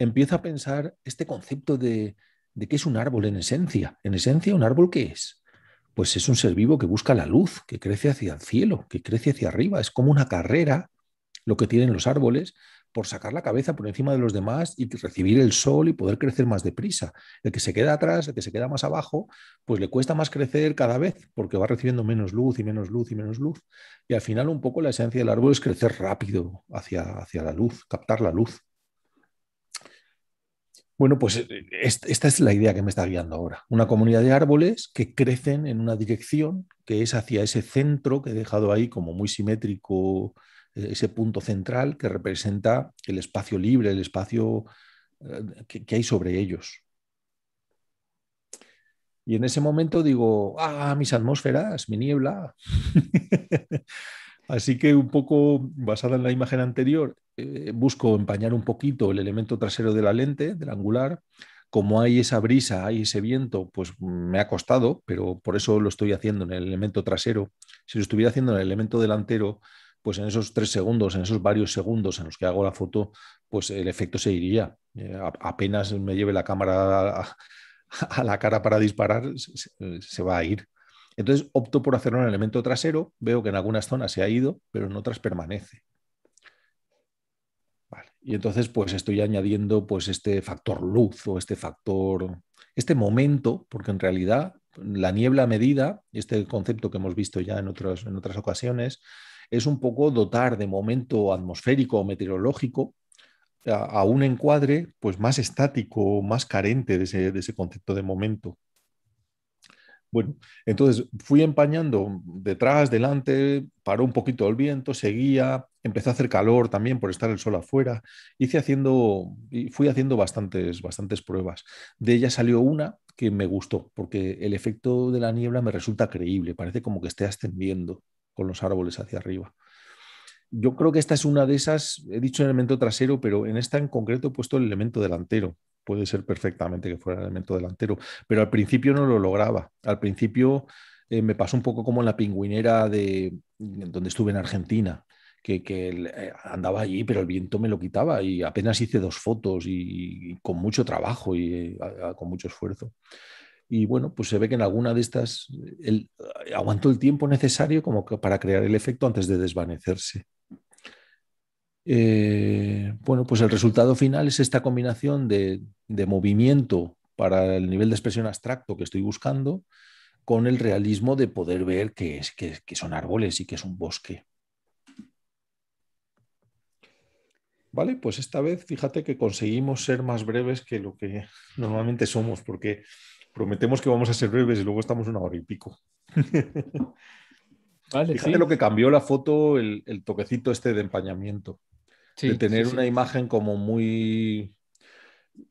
empiezo a pensar este concepto de, de qué es un árbol en esencia. En esencia, ¿un árbol qué es? pues es un ser vivo que busca la luz, que crece hacia el cielo, que crece hacia arriba. Es como una carrera lo que tienen los árboles por sacar la cabeza por encima de los demás y recibir el sol y poder crecer más deprisa. El que se queda atrás, el que se queda más abajo, pues le cuesta más crecer cada vez porque va recibiendo menos luz y menos luz y menos luz. Y al final un poco la esencia del árbol es crecer rápido hacia, hacia la luz, captar la luz. Bueno, pues eh, esta es la idea que me está guiando ahora. Una comunidad de árboles que crecen en una dirección que es hacia ese centro que he dejado ahí como muy simétrico, e, ese punto central que representa el espacio libre, el espacio eh, que, hay sobre ellos. Y en ese momento digo, ah, mis atmósferas, mi niebla. [laughs] Así que un poco basada en la imagen anterior, eh, busco empañar un poquito el elemento trasero de la lente, del angular. Como hay esa brisa, hay ese viento, pues me ha costado, pero por eso lo estoy haciendo en el elemento trasero. Si lo estuviera haciendo en el elemento delantero, pues en esos tres segundos, en esos varios segundos en los que hago la foto, pues el efecto se iría. Eh, apenas me lleve la cámara a, la cara para disparar, se va a ir. Entonces opto por hacer un elemento trasero, veo que en algunas zonas se ha ido, pero en otras permanece. Y entonces pues estoy añadiendo pues este factor luz o este factor, este momento, porque en realidad la niebla medida, este concepto que hemos visto ya en, en otras ocasiones, es un poco dotar de momento atmosférico o meteorológico a, un encuadre pues más estático, más carente de ese, de ese concepto de momento. Bueno, entonces fui empañando detrás, delante, paró un poquito el viento, seguía, empezó a hacer calor también por estar el sol afuera, hice haciendo, fui haciendo bastantes, bastantes pruebas. De ella salió una que me gustó, porque el efecto de la niebla me resulta creíble, parece como que esté ascendiendo con los árboles hacia arriba. Yo creo que esta es una de esas, he dicho el elemento trasero, pero en esta en concreto he puesto el elemento delantero, puede ser perfectamente que fuera el elemento delantero, pero al principio no lo lograba. Al principio eh, me pasó un poco como en la pingüinera de donde estuve en Argentina, que, eh, andaba allí, pero el viento me lo quitaba y apenas hice dos fotos y, con mucho trabajo y con mucho esfuerzo. Y bueno, pues se ve que en alguna de estas el, aguantó el tiempo necesario como para crear el efecto antes de desvanecerse. Eh, bueno, pues el resultado final es esta combinación de, movimiento para el nivel de expresión abstracto que estoy buscando con el realismo de poder ver que, es, que, son árboles y que es un bosque. Vale, pues esta vez fíjate que conseguimos ser más breves que lo que normalmente somos, porque prometemos que vamos a ser breves y luego estamos una hora y pico. fíjate lo que cambió la foto, el, el toquecito este de empañamiento de tener una imagen como muy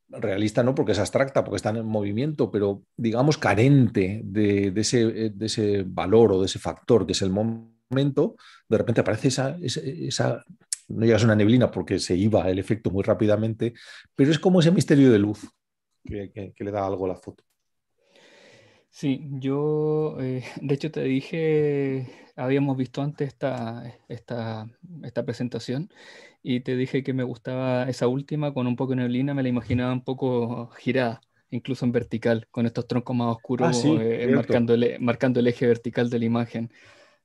realista, no porque es abstracta, porque está en movimiento, pero digamos carente de, ese, ese, valor o de ese factor que es el momento, de repente aparece esa, esa, no llegas a una neblina porque se iba el efecto muy rápidamente, pero es como ese misterio de luz que le da algo a la foto. Sí, yo, eh, [laughs] de hecho te dije, habíamos visto antes esta, esta, presentación y te dije que me gustaba esa última con un poco de neblina, me la imaginaba un poco girada, incluso en vertical, con estos troncos más ah, oscuros eh, marcando, el, eje vertical de la imagen.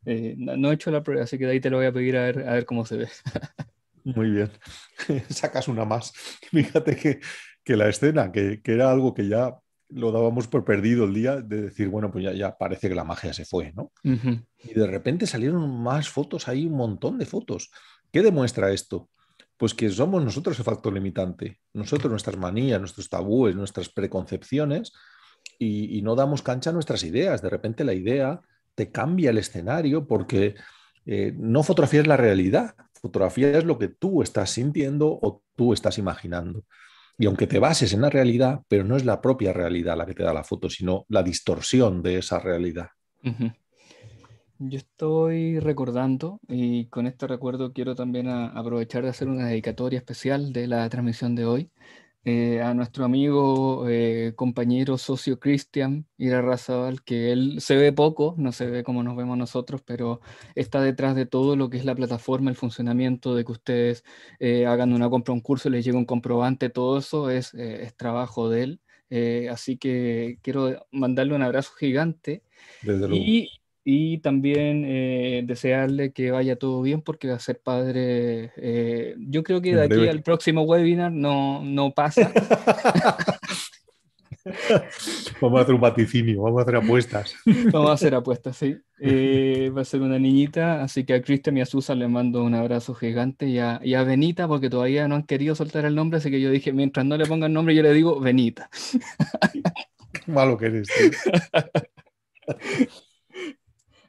Eh, no, he hecho la prueba, así que de ahí te lo voy a pedir a ver, a ver cómo se ve. Muy bien, [laughs] sacas una más. [laughs] Fíjate que, que la escena, que, que era algo que ya lo dábamos por perdido el día de decir, bueno, pues ya, parece que la magia se fue, ¿no? Y de repente salieron más fotos, hay un montón de fotos. ¿Qué demuestra esto? Pues que somos nosotros el factor limitante, nosotros nuestras manías, nuestros tabúes, nuestras preconcepciones, y, no damos cancha a nuestras ideas. De repente la idea te cambia el escenario porque eh, no fotografía es la realidad, Fotografía es lo que tú estás sintiendo o tú estás imaginando y aunque te bases en la realidad, pero no es la propia realidad la que te da la foto, sino la distorsión de esa realidad. Yo estoy recordando, y con este recuerdo quiero también aprovechar de hacer una dedicatoria especial de la transmisión de hoy, eh, a nuestro amigo, eh, compañero, socio Cristian Irarrazabal, que él se ve poco, no se ve como nos vemos nosotros, pero está detrás de todo lo que es la plataforma, el funcionamiento, de que ustedes eh, hagan una compra, un curso, les llegue un comprobante, todo eso es, es trabajo de él. así que quiero mandarle un abrazo gigante. Desde luego y también eh, desearle que vaya todo bien porque va a ser padre. Eh, yo creo que de aquí al próximo webinar no, no pasa. [laughs] vamos a hacer un vaticinio, vamos a hacer apuestas. [laughs] vamos a hacer apuestas, sí. [laughs] Eh, va a ser una niñita, así que a Cristian y a Susa le mando un abrazo gigante y a, y Benita, porque todavía no han querido soltar el nombre, así que yo dije, mientras no le pongan nombre, yo le digo Benita. malo que eres.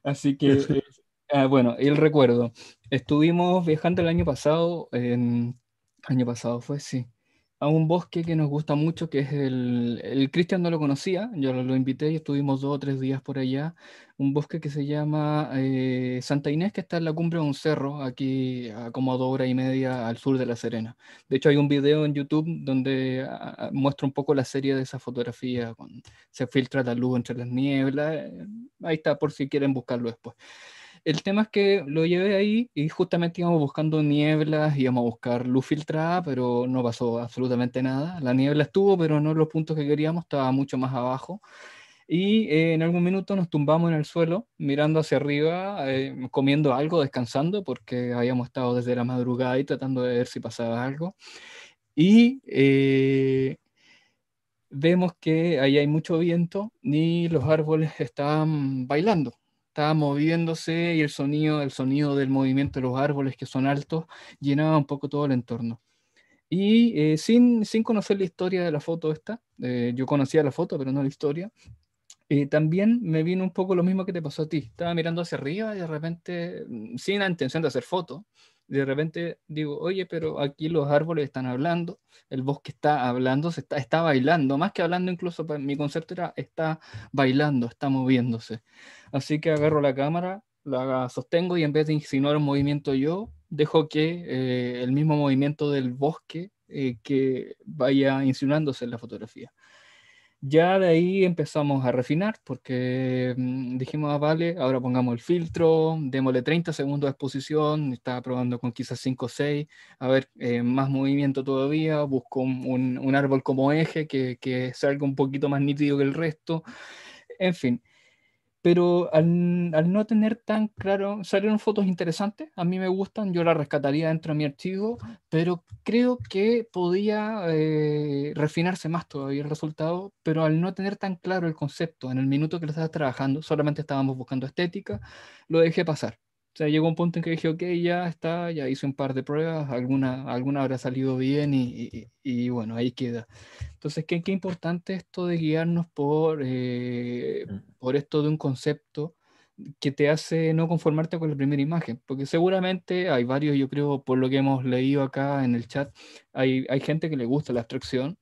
Así que, eh, ah, bueno, el recuerdo. Estuvimos viajando el año pasado, en, año pasado fue, sí, a un bosque que nos gusta mucho, que es el, el Cristian no lo conocía, yo lo, invité y estuvimos dos o tres días por allá, un bosque que se llama eh, Santa Inés, que está en la cumbre de un cerro, aquí a como a dos horas y media al sur de La Serena. De hecho hay un video en YouTube donde muestra un poco la serie de esa fotografía, se filtra la luz entre las nieblas, eh, ahí está por si quieren buscarlo después. El tema es que lo llevé ahí y justamente íbamos buscando nieblas, íbamos a buscar luz filtrada, pero no pasó absolutamente nada. La niebla estuvo, pero no los puntos que queríamos, estaba mucho más abajo. Y eh, en algún minuto nos tumbamos en el suelo, mirando hacia arriba, eh, comiendo algo, descansando, porque habíamos estado desde la madrugada y tratando de ver si pasaba algo. Y eh, vemos que ahí hay mucho viento y los árboles están bailando estaba moviéndose y el sonido, el sonido del movimiento de los árboles que son altos llenaba un poco todo el entorno. Y eh, sin, sin, conocer la historia de la foto esta, eh, yo conocía la foto pero no la historia, eh, también me vino un poco lo mismo que te pasó a ti. Estaba mirando hacia arriba y de repente, mm, sin la intención de hacer foto, de repente digo, oye, pero aquí los árboles están hablando, el bosque está hablando, se está, está bailando, más que hablando incluso, pues, mi concepto era, está bailando, está moviéndose. Así que agarro la cámara, la sostengo y en vez de insinuar un movimiento yo, dejo que eh, el mismo movimiento del bosque eh, que vaya insinuándose en la fotografía. Ya de ahí empezamos a refinar porque mm, dijimos, ah, vale, ahora pongamos el filtro, démosle 30 segundos de exposición, estaba probando con quizás 5 o 6, a ver, eh, más movimiento todavía, busco un, árbol como eje que, que salga un poquito más nítido que el resto, en fin pero al, no tener tan claro, salieron fotos interesantes, a mí me gustan, yo la rescataría dentro de mi archivo, pero creo que podía eh, refinarse más todavía el resultado, pero al no tener tan claro el concepto en el minuto que lo estabas trabajando, solamente estábamos buscando estética, lo dejé pasar sea, llegó un punto en que dije, ok, ya está, ya hice un par de pruebas, alguna, alguna habrá salido bien y, bueno, ahí queda. Entonces, qué, qué importante esto de guiarnos por, eh, mm. por esto de un concepto que te hace no conformarte con la primera imagen, porque seguramente hay varios, yo creo, por lo que hemos leído acá en el chat, hay, hay gente que le gusta la abstracción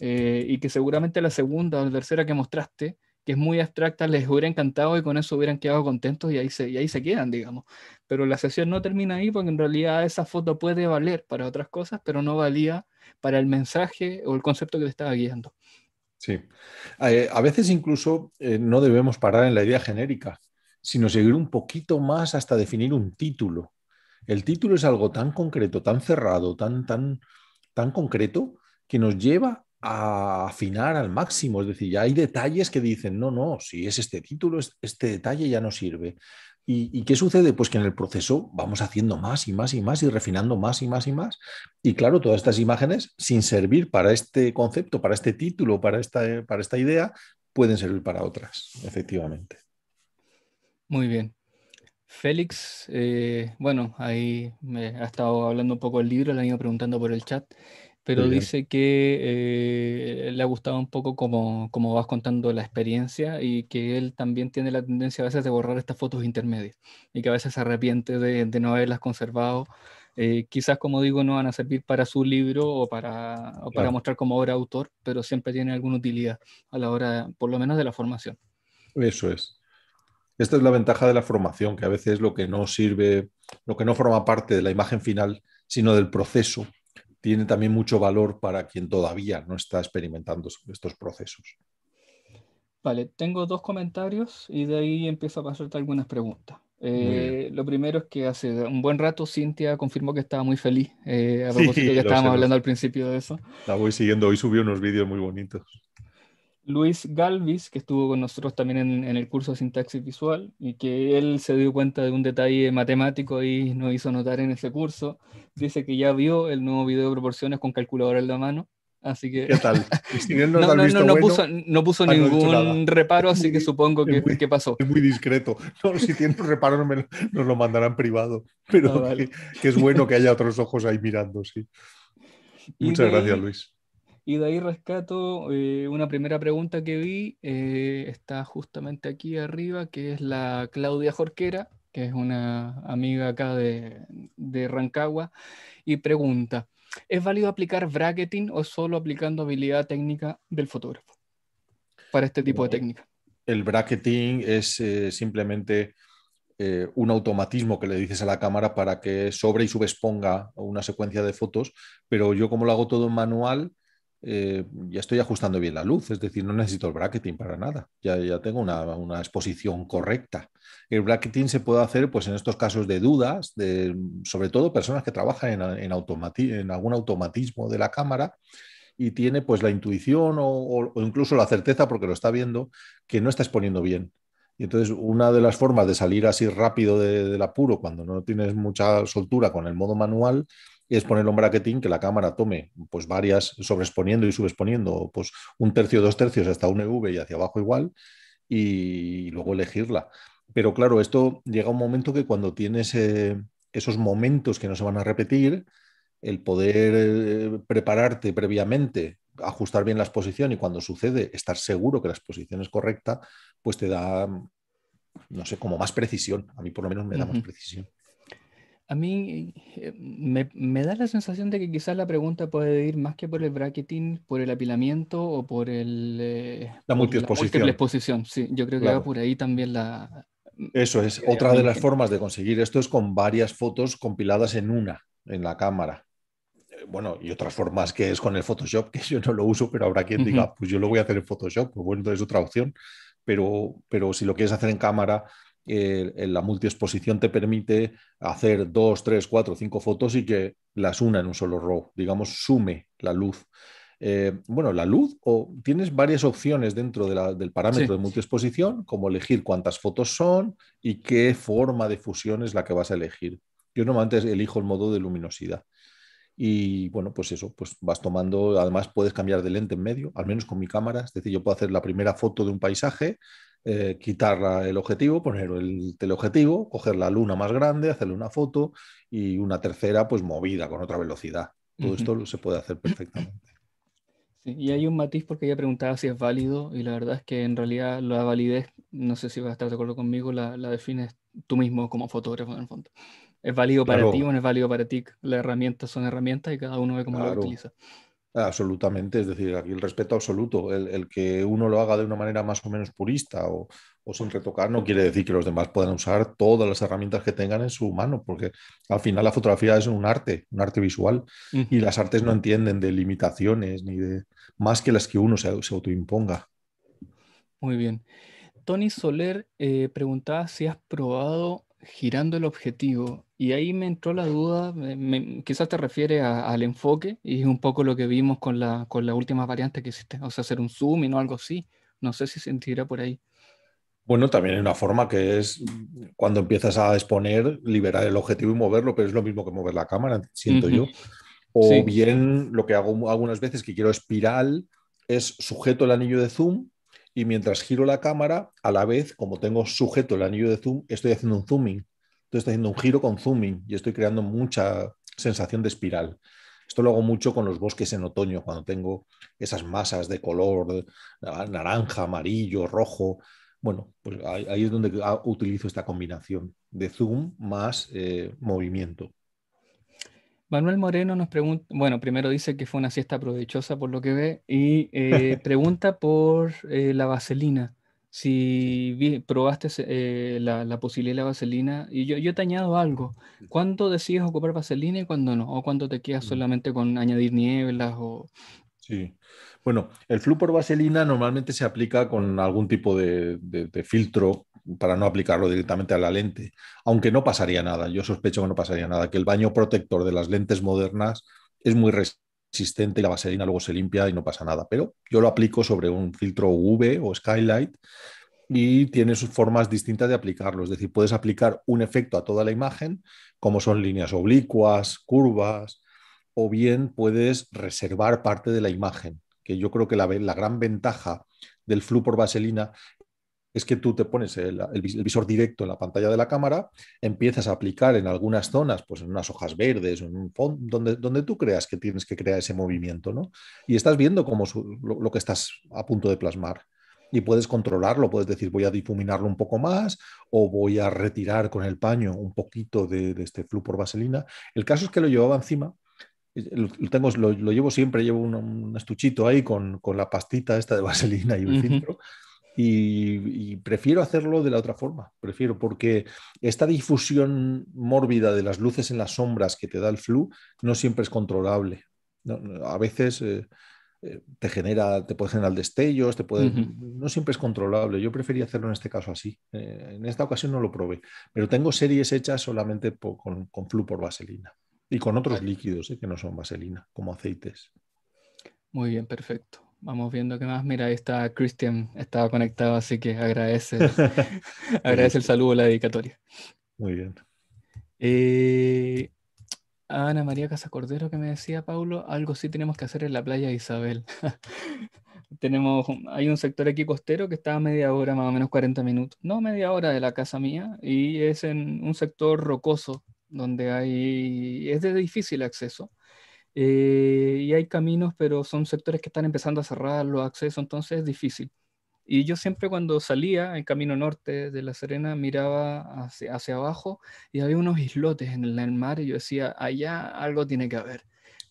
eh, y que seguramente la segunda o la tercera que mostraste que es muy abstracta les hubiera encantado y con eso hubieran quedado contentos y ahí se, y ahí se quedan, digamos. Pero la sesión no termina ahí porque en realidad esa foto puede valer para otras cosas, pero no valía para el mensaje o el concepto que te estaba guiando. Sí. Eh, a veces incluso eh, no debemos parar en la idea genérica, sino seguir un poquito más hasta definir un título. El título es algo tan concreto, tan cerrado, tan, tan, tan concreto, que nos lleva a afinar al máximo. Es decir, ya hay detalles que dicen, no, no, si es este título, este detalle ya no sirve. ¿Y, qué sucede? Pues que en el proceso vamos haciendo más y más y más y refinando más y más y más. Y claro, todas estas imágenes, sin servir para este concepto, para este título, para esta, eh, para esta idea, pueden servir para otras, efectivamente. Muy bien. Félix, eh, bueno, ahí me ha estado hablando un poco el libro, le han ido preguntando por el chat pero dice que eh, le ha gustado un poco como, vas contando la experiencia y que él también tiene la tendencia a veces de borrar estas fotos intermedias y que a veces se arrepiente de, no haberlas conservado. Eh, quizás, como digo, no van a servir para su libro o para, para mostrar como obra autor, pero siempre tiene alguna utilidad a la hora, por lo menos, de la formación. Eso es. Esta es la ventaja de la formación, que a veces lo que no sirve, lo que no forma parte de la imagen final, sino del proceso tiene también mucho valor para quien todavía no está experimentando estos procesos. Vale, tengo dos comentarios y de ahí empiezo a pasarte algunas preguntas. Eh, lo primero es que hace un buen rato Cintia confirmó que estaba muy feliz, eh, a propósito sí, que estábamos hablando al principio de eso. La voy siguiendo, hoy subió unos vídeos muy bonitos. Luis Galvis, que estuvo con nosotros también en, el curso de sintaxis visual y que él se dio cuenta de un detalle matemático y nos hizo notar en ese curso, dice que ya vio el nuevo video de proporciones con calculadora en la mano. Así que. ¿Qué tal? [laughs] no, no, puso, no ningún reparo, así que supongo que, pasó. Es muy discreto. [laughs] No, si tienen reparo, nos lo mandarán privado. Pero ah, que, es bueno que haya otros ojos ahí mirando, sí. [laughs] Muchas gracias, Luis. Y de ahí rescato eh, una primera pregunta que vi, eh, está justamente aquí arriba, que es la Claudia Jorquera, que es una amiga acá de, de Rancagua, y pregunta, ¿es válido aplicar bracketing o solo aplicando habilidad técnica del fotógrafo para este tipo de técnica? El bracketing es eh, simplemente un automatismo que le dices a la cámara para que sobre y subexponga una secuencia de fotos, pero yo como lo hago todo en manual, eh, ya estoy ajustando bien la luz, es decir, no necesito el bracketing para nada, ya, ya tengo una, exposición correcta. El bracketing se puede hacer pues, en estos casos de dudas, de, sobre todo personas que trabajan en, en, algún automatismo de la cámara y tiene pues la intuición o, incluso la certeza, porque lo está viendo, que no está exponiendo bien. Y entonces una de las formas de salir así rápido del apuro cuando no tienes mucha soltura con el modo manual es poner un bracketing, que la cámara tome pues varias, sobreexponiendo y subexponiendo, pues un tercio, dos tercios hasta un EV y hacia abajo igual, y luego elegirla. Pero claro, esto llega un momento que cuando tienes eh, esos momentos que no se van a repetir, el poder eh, prepararte previamente, ajustar bien la exposición y cuando sucede, estar seguro que la exposición es correcta, pues te da, no sé, como más precisión. A mí por lo menos me da más precisión. A mí eh, me, da la sensación de que quizás la pregunta puede ir más que por el bracketing, por el apilamiento o por el, eh, la, multiexposición. la exposición. Sí, yo creo que por ahí también la... Mm, Eso es. Eh, otra de las eh, formas de conseguir esto es con varias fotos compiladas en una, en la cámara. Bueno, y otras formas que es con el Photoshop, que yo no lo uso, pero habrá quien diga, pues yo lo voy a hacer en Photoshop, pues bueno, es otra opción. Pero, pero si lo quieres hacer en cámara, eh, la multiexposición te permite hacer dos, tres, cuatro, cinco fotos y que las una en un solo row, digamos, sume la luz. Eh, bueno, la luz, o tienes varias opciones dentro del parámetro de multiexposición, como elegir cuántas fotos son y qué forma de fusión es la que vas a elegir. Yo normalmente elijo el modo de luminosidad. Y bueno, pues eso, pues vas tomando, además puedes cambiar de lente en medio, al menos con mi cámara, es decir, yo puedo hacer la primera foto de un paisaje, eh, quitar el objetivo, poner el teleobjetivo, coger la luna más grande, hacerle una foto y una tercera pues movida con otra velocidad. Todo esto se puede hacer perfectamente. y hay un matiz porque ella preguntaba si es válido y la verdad es que en realidad la validez, no sé si vas a estar de acuerdo conmigo, la, defines tú mismo como fotógrafo en el fondo. ¿Es válido para ti o no es válido para ti? Las herramientas son herramientas y cada uno ve cómo lo utiliza. Absolutamente, es decir, aquí el respeto absoluto. El, que uno lo haga de una manera más o menos purista o, o, sin retocar no quiere decir que los demás puedan usar todas las herramientas que tengan en su mano, porque al final la fotografía es un arte, un arte visual, y las artes no entienden de limitaciones ni de más que las que uno se, autoimponga. Muy bien. Tony Soler pregunta eh, preguntaba si has probado girando el objetivo y ahí me entró la duda, quizás te refiere al enfoque y un poco lo que vimos con la, última variante que hiciste, o sea, hacer un zoom y no algo así. No sé si sentirá por ahí. Bueno, también hay una forma que es cuando empiezas a exponer, liberar el objetivo y moverlo, pero es lo mismo que mover la cámara, siento yo. O bien lo que hago algunas veces que quiero espiral es sujeto el anillo de zoom y mientras giro la cámara, a la vez, como tengo sujeto el anillo de zoom, estoy haciendo un zooming. Entonces estoy haciendo un giro con zooming y estoy creando mucha sensación de espiral. Esto lo hago mucho con los bosques en otoño, cuando tengo esas masas de color naranja, amarillo, rojo. Bueno, pues ahí es donde utilizo esta combinación de zoom más eh, movimiento. Manuel Moreno nos pregunta, bueno, primero dice que fue una siesta provechosa por lo que ve y eh, [laughs] pregunta por eh, la vaselina. Si probaste eh, la, la, posibilidad de la vaselina, y yo, yo te añado algo, ¿cuándo decides ocupar vaselina y cuándo no? ¿O cuándo te quedas mm. solamente con añadir nieblas o Sí. Bueno, el flu por vaselina normalmente se aplica con algún tipo de, de, filtro para no aplicarlo directamente a la lente, aunque no pasaría nada, yo sospecho que no pasaría nada, que el baño protector de las lentes modernas es muy resistente existente y la vaselina luego se limpia y no pasa nada. Pero yo lo aplico sobre un filtro V o Skylight y tiene sus formas distintas de aplicarlo. Es decir, puedes aplicar un efecto a toda la imagen, como son líneas oblicuas, curvas, o bien puedes reservar parte de la imagen, que yo creo que la, la gran ventaja del flu por vaselina es que tú te pones el, visor directo en la pantalla de la cámara, empiezas a aplicar en algunas zonas, pues en unas hojas verdes, en un fondo, donde, donde tú creas que tienes que crear ese movimiento, ¿no? Y estás viendo como lo, que estás a punto de plasmar. Y puedes controlarlo, puedes decir, voy a difuminarlo un poco más o voy a retirar con el paño un poquito de, este flúor vaselina. El caso es que lo llevaba encima lo, tengo, lo, llevo siempre, llevo un, estuchito ahí con, la pastita esta de vaselina y un filtro, y, prefiero hacerlo de la otra forma, prefiero, porque esta difusión mórbida de las luces en las sombras que te da el flu no siempre es controlable. A veces eh, eh, te genera, te puede generar destellos, te puede, no siempre es controlable. Yo prefería hacerlo en este caso así. Eh, en esta ocasión no lo probé, pero tengo series hechas solamente con, flu por vaselina y con otros líquidos que no son vaselina, como aceites. Muy bien, perfecto. Vamos viendo qué más. Mira, ahí está Christian, estaba conectado, así que agradece, [laughs] [laughs] agradece el saludo, la dedicatoria. Muy bien. Eh, Ana María Casacordero que me decía, Paulo, algo sí tenemos que hacer en la playa de Isabel. [laughs] tenemos, hay un sector aquí costero que está a media hora, más o menos 40 minutos, no media hora de la casa mía, y es en un sector rocoso, donde hay, es de difícil acceso eh, y hay caminos, pero son sectores que están empezando a cerrar los accesos, entonces es difícil. Y yo siempre cuando salía en camino norte de La Serena miraba hacia, abajo y había unos islotes en el, mar y yo decía, allá algo tiene que haber,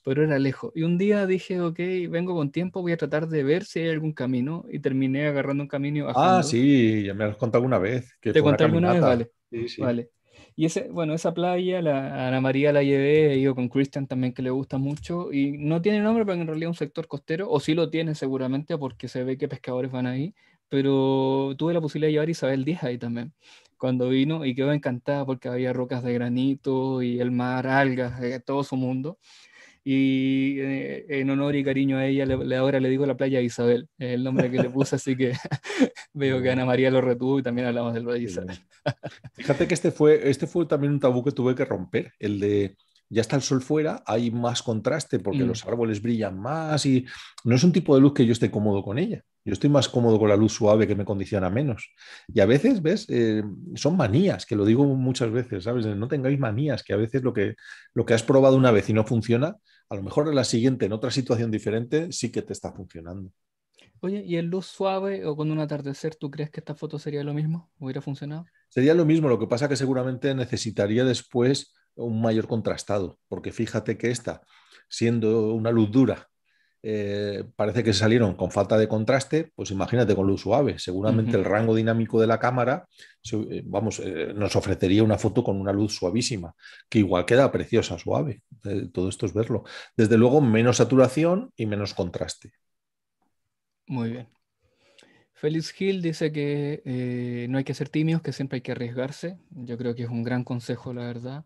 pero era lejos. Y un día dije, ok, vengo con tiempo, voy a tratar de ver si hay algún camino y terminé agarrando un camino. Ah, sí, ya me lo has contado una vez. Que Te conté alguna vez, Vale. Y ese, bueno, esa playa, la, Ana María la llevé, he ido con Christian también que le gusta mucho, y no tiene nombre, pero en realidad es un sector costero, o sí lo tiene seguramente porque se ve que pescadores van ahí, pero tuve la posibilidad de llevar a Isabel Díaz ahí también, cuando vino y quedó encantada porque había rocas de granito y el mar, algas, eh, todo su mundo y eh, en honor y cariño a ella, le, ahora le digo la playa Isabel, el nombre que le puse, así que [laughs] veo que Ana María lo retuvo y también hablamos del valle Isabel. Fíjate que este fue, este fue también un tabú que tuve que romper, el de ya está el sol fuera, hay más contraste porque mm. los árboles brillan más y no es un tipo de luz que yo esté cómodo con ella. Yo estoy más cómodo con la luz suave que me condiciona menos. Y a veces, ¿ves? Eh, son manías, que lo digo muchas veces, ¿sabes? No tengáis manías, que a veces lo que, lo que has probado una vez y no funciona, a lo mejor en la siguiente, en otra situación diferente, sí que te está funcionando. Oye, ¿y en luz suave o con un atardecer, tú crees que esta foto sería lo mismo? ¿Hubiera funcionado? Sería lo mismo, lo que pasa que seguramente necesitaría después un mayor contrastado, porque fíjate que esta, siendo una luz dura, eh, parece que se salieron con falta de contraste, pues imagínate con luz suave. Seguramente el rango dinámico de la cámara, eh, vamos, eh, nos ofrecería una foto con una luz suavísima, que igual queda preciosa, suave. todo esto es verlo. Desde luego, menos saturación y menos contraste. Muy bien. Félix Gil dice que no hay que ser tímidos, que siempre hay que arriesgarse. Yo creo que es un gran consejo, la verdad.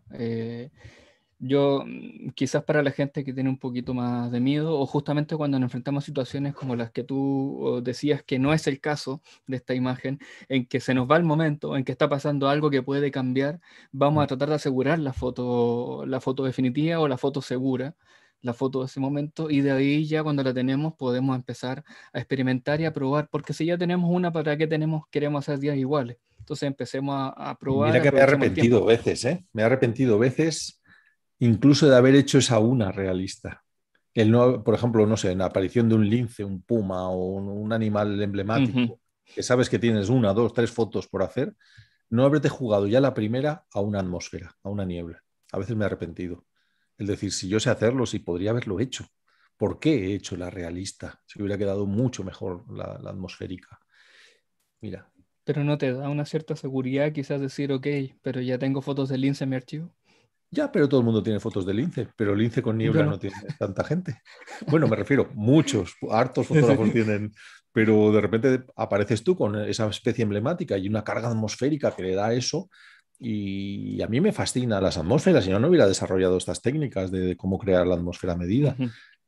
Yo, mm, quizás para la gente que tiene un poquito más de miedo, o justamente cuando nos enfrentamos a situaciones como las que tú decías que no es el caso de esta imagen, en que se nos va el momento, en que está pasando algo que puede cambiar, vamos a mm. tratar de asegurar la foto, la foto definitiva o la foto segura, la foto de ese momento, y de ahí ya cuando la tenemos podemos empezar a experimentar y a probar, porque si ya tenemos una, ¿para qué tenemos, queremos hacer días iguales? Entonces empecemos a, probar. Mira que me he arrepentido veces, ¿eh? Me he arrepentido veces incluso de haber hecho esa una realista. El no, por ejemplo, no sé, en la aparición de un lince, un puma o un, animal emblemático, que sabes que tienes una, dos, tres fotos por hacer, no haberte jugado ya la primera a una atmósfera, a una niebla. A veces me he arrepentido. Es decir, si yo sé hacerlo, si podría haberlo hecho. ¿Por qué he hecho la realista? Si hubiera quedado mucho mejor la, atmosférica. Mira. Pero no te da una cierta seguridad quizás decir, ok, pero ya tengo fotos del lince en mi archivo. Ya, pero todo el mundo tiene fotos de Lince, pero Lince con niebla no. tiene tanta gente. Bueno, me refiero, muchos, hartos fotógrafos tienen, pero de repente apareces tú con esa especie emblemática y una carga atmosférica que le da eso. Y a mí me fascina las atmósferas, si no, no hubiera desarrollado estas técnicas de, cómo crear la atmósfera medida.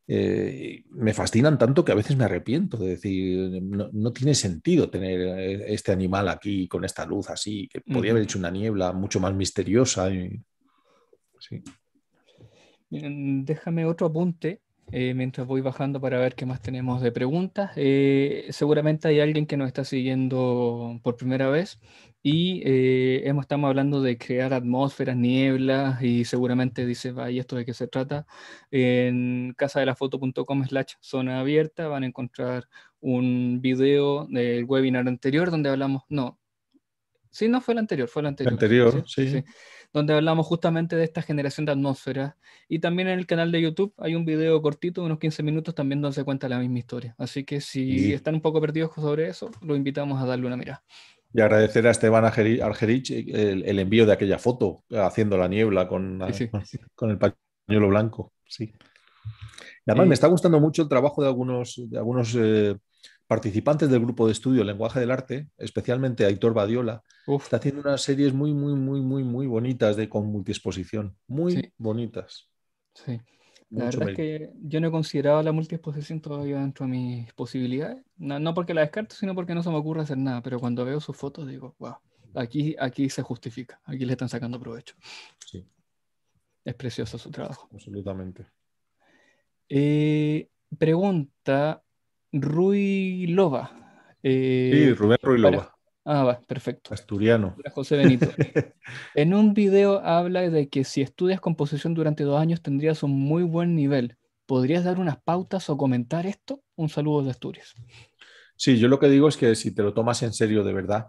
Eh, me fascinan tanto que a veces me arrepiento de decir, no, tiene sentido tener eh, este animal aquí con esta luz así, que podría haber hecho una niebla mucho más misteriosa. Y déjame otro apunte eh, mientras voy bajando para ver qué más tenemos de preguntas. Eh, seguramente hay alguien que nos está siguiendo por primera vez y eh, hemos, estamos hablando de crear atmósferas, nieblas y seguramente dice, y ¿esto de qué se trata? En casadelafoto.com slash zona abierta van a encontrar un video del webinar anterior donde hablamos, no, sí, no fue el anterior, fue el anterior. anterior, sí donde hablamos justamente de esta generación de atmósfera Y también en el canal de YouTube hay un video cortito unos 15 minutos también donde se cuenta la misma historia. Así que si están un poco perdidos sobre eso, los invitamos a darle una mirada. Y agradecer a Esteban Argerich eh, el, envío de aquella foto haciendo la niebla con, [laughs] con el pañuelo blanco. Sí. Además, me está gustando mucho el trabajo de algunos, de algunos eh, participantes del grupo de estudio Lenguaje del Arte, especialmente Aitor Badiola, está haciendo unas series muy, muy, muy, muy, muy bonitas de con multiexposición. Muy bonitas. Sí. La verdad es que yo no he considerado la multiexposición todavía dentro de mis posibilidades. No, porque la descarto, sino porque no se me ocurre hacer nada. Pero cuando veo sus fotos digo, wow, aquí, aquí se justifica. Aquí le están sacando provecho. Sí. Es precioso su trabajo. Absolutamente. Eh, pregunta Rui Loba. sí, eh, Rubén Rui Loba. Ah, va, perfecto. Asturiano. José Benito. [laughs] en un video habla de que si estudias composición durante dos años tendrías un muy buen nivel. ¿Podrías dar unas pautas o comentar esto? Un saludo de Asturias. Sí, yo lo que digo es que si te lo tomas en serio de verdad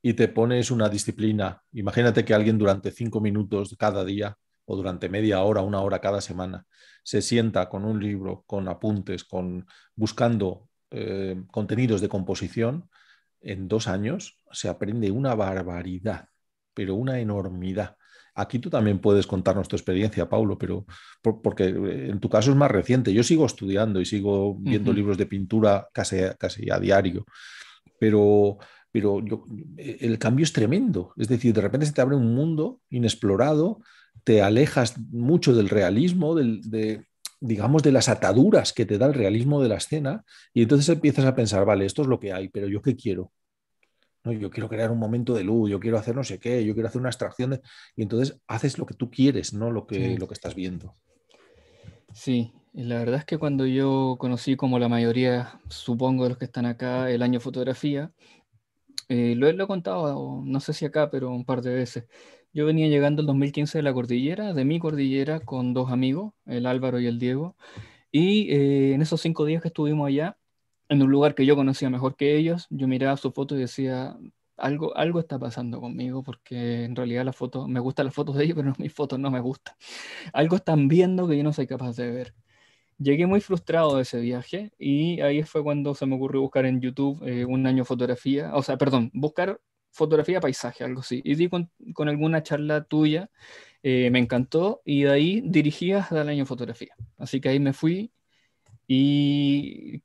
y te pones una disciplina, imagínate que alguien durante cinco minutos cada día o durante media hora, una hora cada semana, se sienta con un libro, con apuntes, con buscando eh, contenidos de composición, en dos años se aprende una barbaridad, pero una enormidad. Aquí tú también puedes contarnos tu experiencia, Paulo, pero porque eh, en tu caso es más reciente. Yo sigo estudiando y sigo viendo libros de pintura casi, casi a diario, pero, pero el cambio es tremendo. Es decir, de repente se te abre un mundo inexplorado, te alejas mucho del realismo, del, de, digamos, de las ataduras que te da el realismo de la escena y entonces empiezas a pensar, vale, esto es lo que hay, pero yo qué quiero. Yo quiero crear un momento de luz, yo quiero hacer no sé qué, yo quiero hacer una extracción Y entonces haces lo que tú quieres, no lo que, lo que estás viendo. Sí, la verdad es que cuando yo conocí, como la mayoría, supongo, de los que están acá, el año fotografía, eh, lo, he contado, no sé si acá, pero un par de veces. Yo venía llegando el 2015 de la cordillera, de mi cordillera, con dos amigos, el Álvaro y el Diego. Y eh, en esos cinco días que estuvimos allá, en un lugar que yo conocía mejor que ellos, yo miraba sus fotos y decía, algo, algo está pasando conmigo, porque en realidad las fotos, me gustan las fotos de ellos, [laughs] pero mis fotos no me gustan. Algo están viendo que yo no soy capaz de ver llegué muy frustrado de ese viaje y ahí fue cuando se me ocurrió buscar en YouTube eh, un año fotografía, o sea, perdón, buscar fotografía paisaje, algo así. Y di con, alguna charla tuya, eh, me encantó y de ahí dirigí hasta el año fotografía. Así que ahí me fui y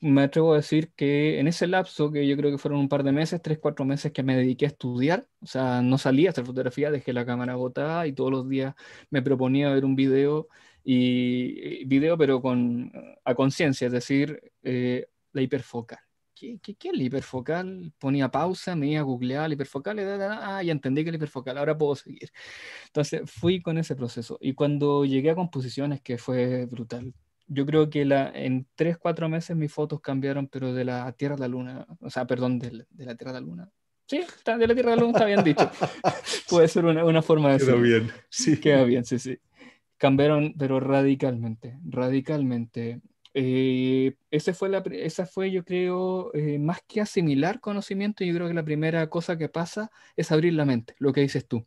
me atrevo a decir que en ese lapso, que yo creo que fueron un par de meses, tres, cuatro meses que me dediqué a estudiar, o sea, no salía a hacer fotografía, dejé la cámara agotada y todos los días me proponía ver un video y video, pero con, a conciencia, es decir, eh, la hiperfocal. ¿Qué, qué, es la hiperfocal? Ponía pausa, me iba a googlear la hiperfocal, y eh, ah, ya entendí que la hiperfocal, ahora puedo seguir. Entonces fui con ese proceso. Y cuando llegué a composiciones, que fue brutal, yo creo que la, en tres, cuatro meses mis fotos cambiaron, pero de la Tierra a la Luna, o sea, perdón, de, la Tierra a la Luna. Sí, de la Tierra a la Luna está dicho. [laughs] Puede ser una, forma de Queda bien. Sí. Queda bien, sí, sí cambiaron, pero radicalmente, radicalmente. Eh, ese fue la, esa fue, yo creo, eh, más que asimilar conocimiento, yo creo que la primera cosa que pasa es abrir la mente, lo que dices tú.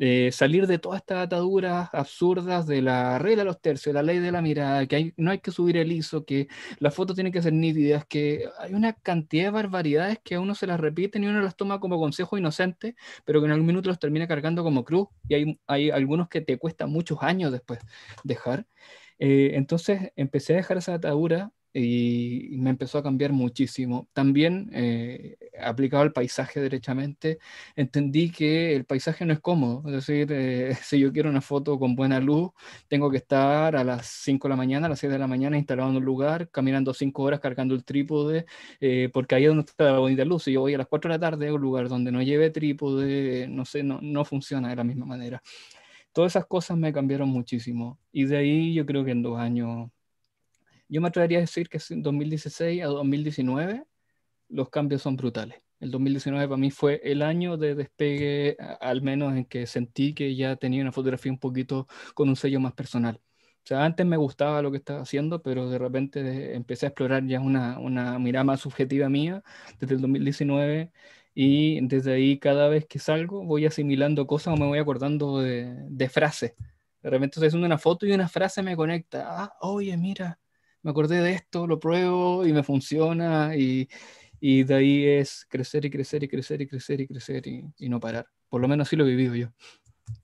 Eh, salir de todas estas ataduras absurdas de la regla de los tercios, de la ley de la mirada, que hay, no hay que subir el ISO, que las fotos tienen que ser nítidas, que hay una cantidad de barbaridades que a uno se las repiten y uno las toma como consejo inocente, pero que en algún minuto los termina cargando como cruz y hay, algunos que te cuesta muchos años después dejar. Eh, entonces empecé a dejar esa atadura y me empezó a cambiar muchísimo. También eh, aplicado al paisaje derechamente, entendí que el paisaje no es cómodo. Es decir, eh, [laughs] si yo quiero una foto con buena luz, tengo que estar a las 5 de la mañana, a las 6 de la mañana instalado en un lugar, caminando 5 horas cargando el trípode, eh, porque ahí es donde está la bonita luz. Si yo voy a las 4 de la tarde a un lugar donde no lleve trípode, no sé, no, no funciona de la misma manera. Todas esas cosas me cambiaron muchísimo. Y de ahí yo creo que en dos años yo me atrevería a decir que 2016 a 2019 los cambios son brutales. El 2019 para mí fue el año de despegue, al menos en que sentí que ya tenía una fotografía un poquito con un sello más personal. O sea, antes me gustaba lo que estaba haciendo, pero de repente empecé a explorar ya una, una mirada más subjetiva mía desde el 2019 y desde ahí cada vez que salgo voy asimilando cosas o me voy acordando de, de frases. De repente estoy haciendo una foto y una frase me conecta. Ah, oye, mira, me acordé de esto, lo pruebo y me funciona y, de ahí es crecer y crecer y crecer y crecer y crecer y, no parar. Por lo menos así lo he vivido yo.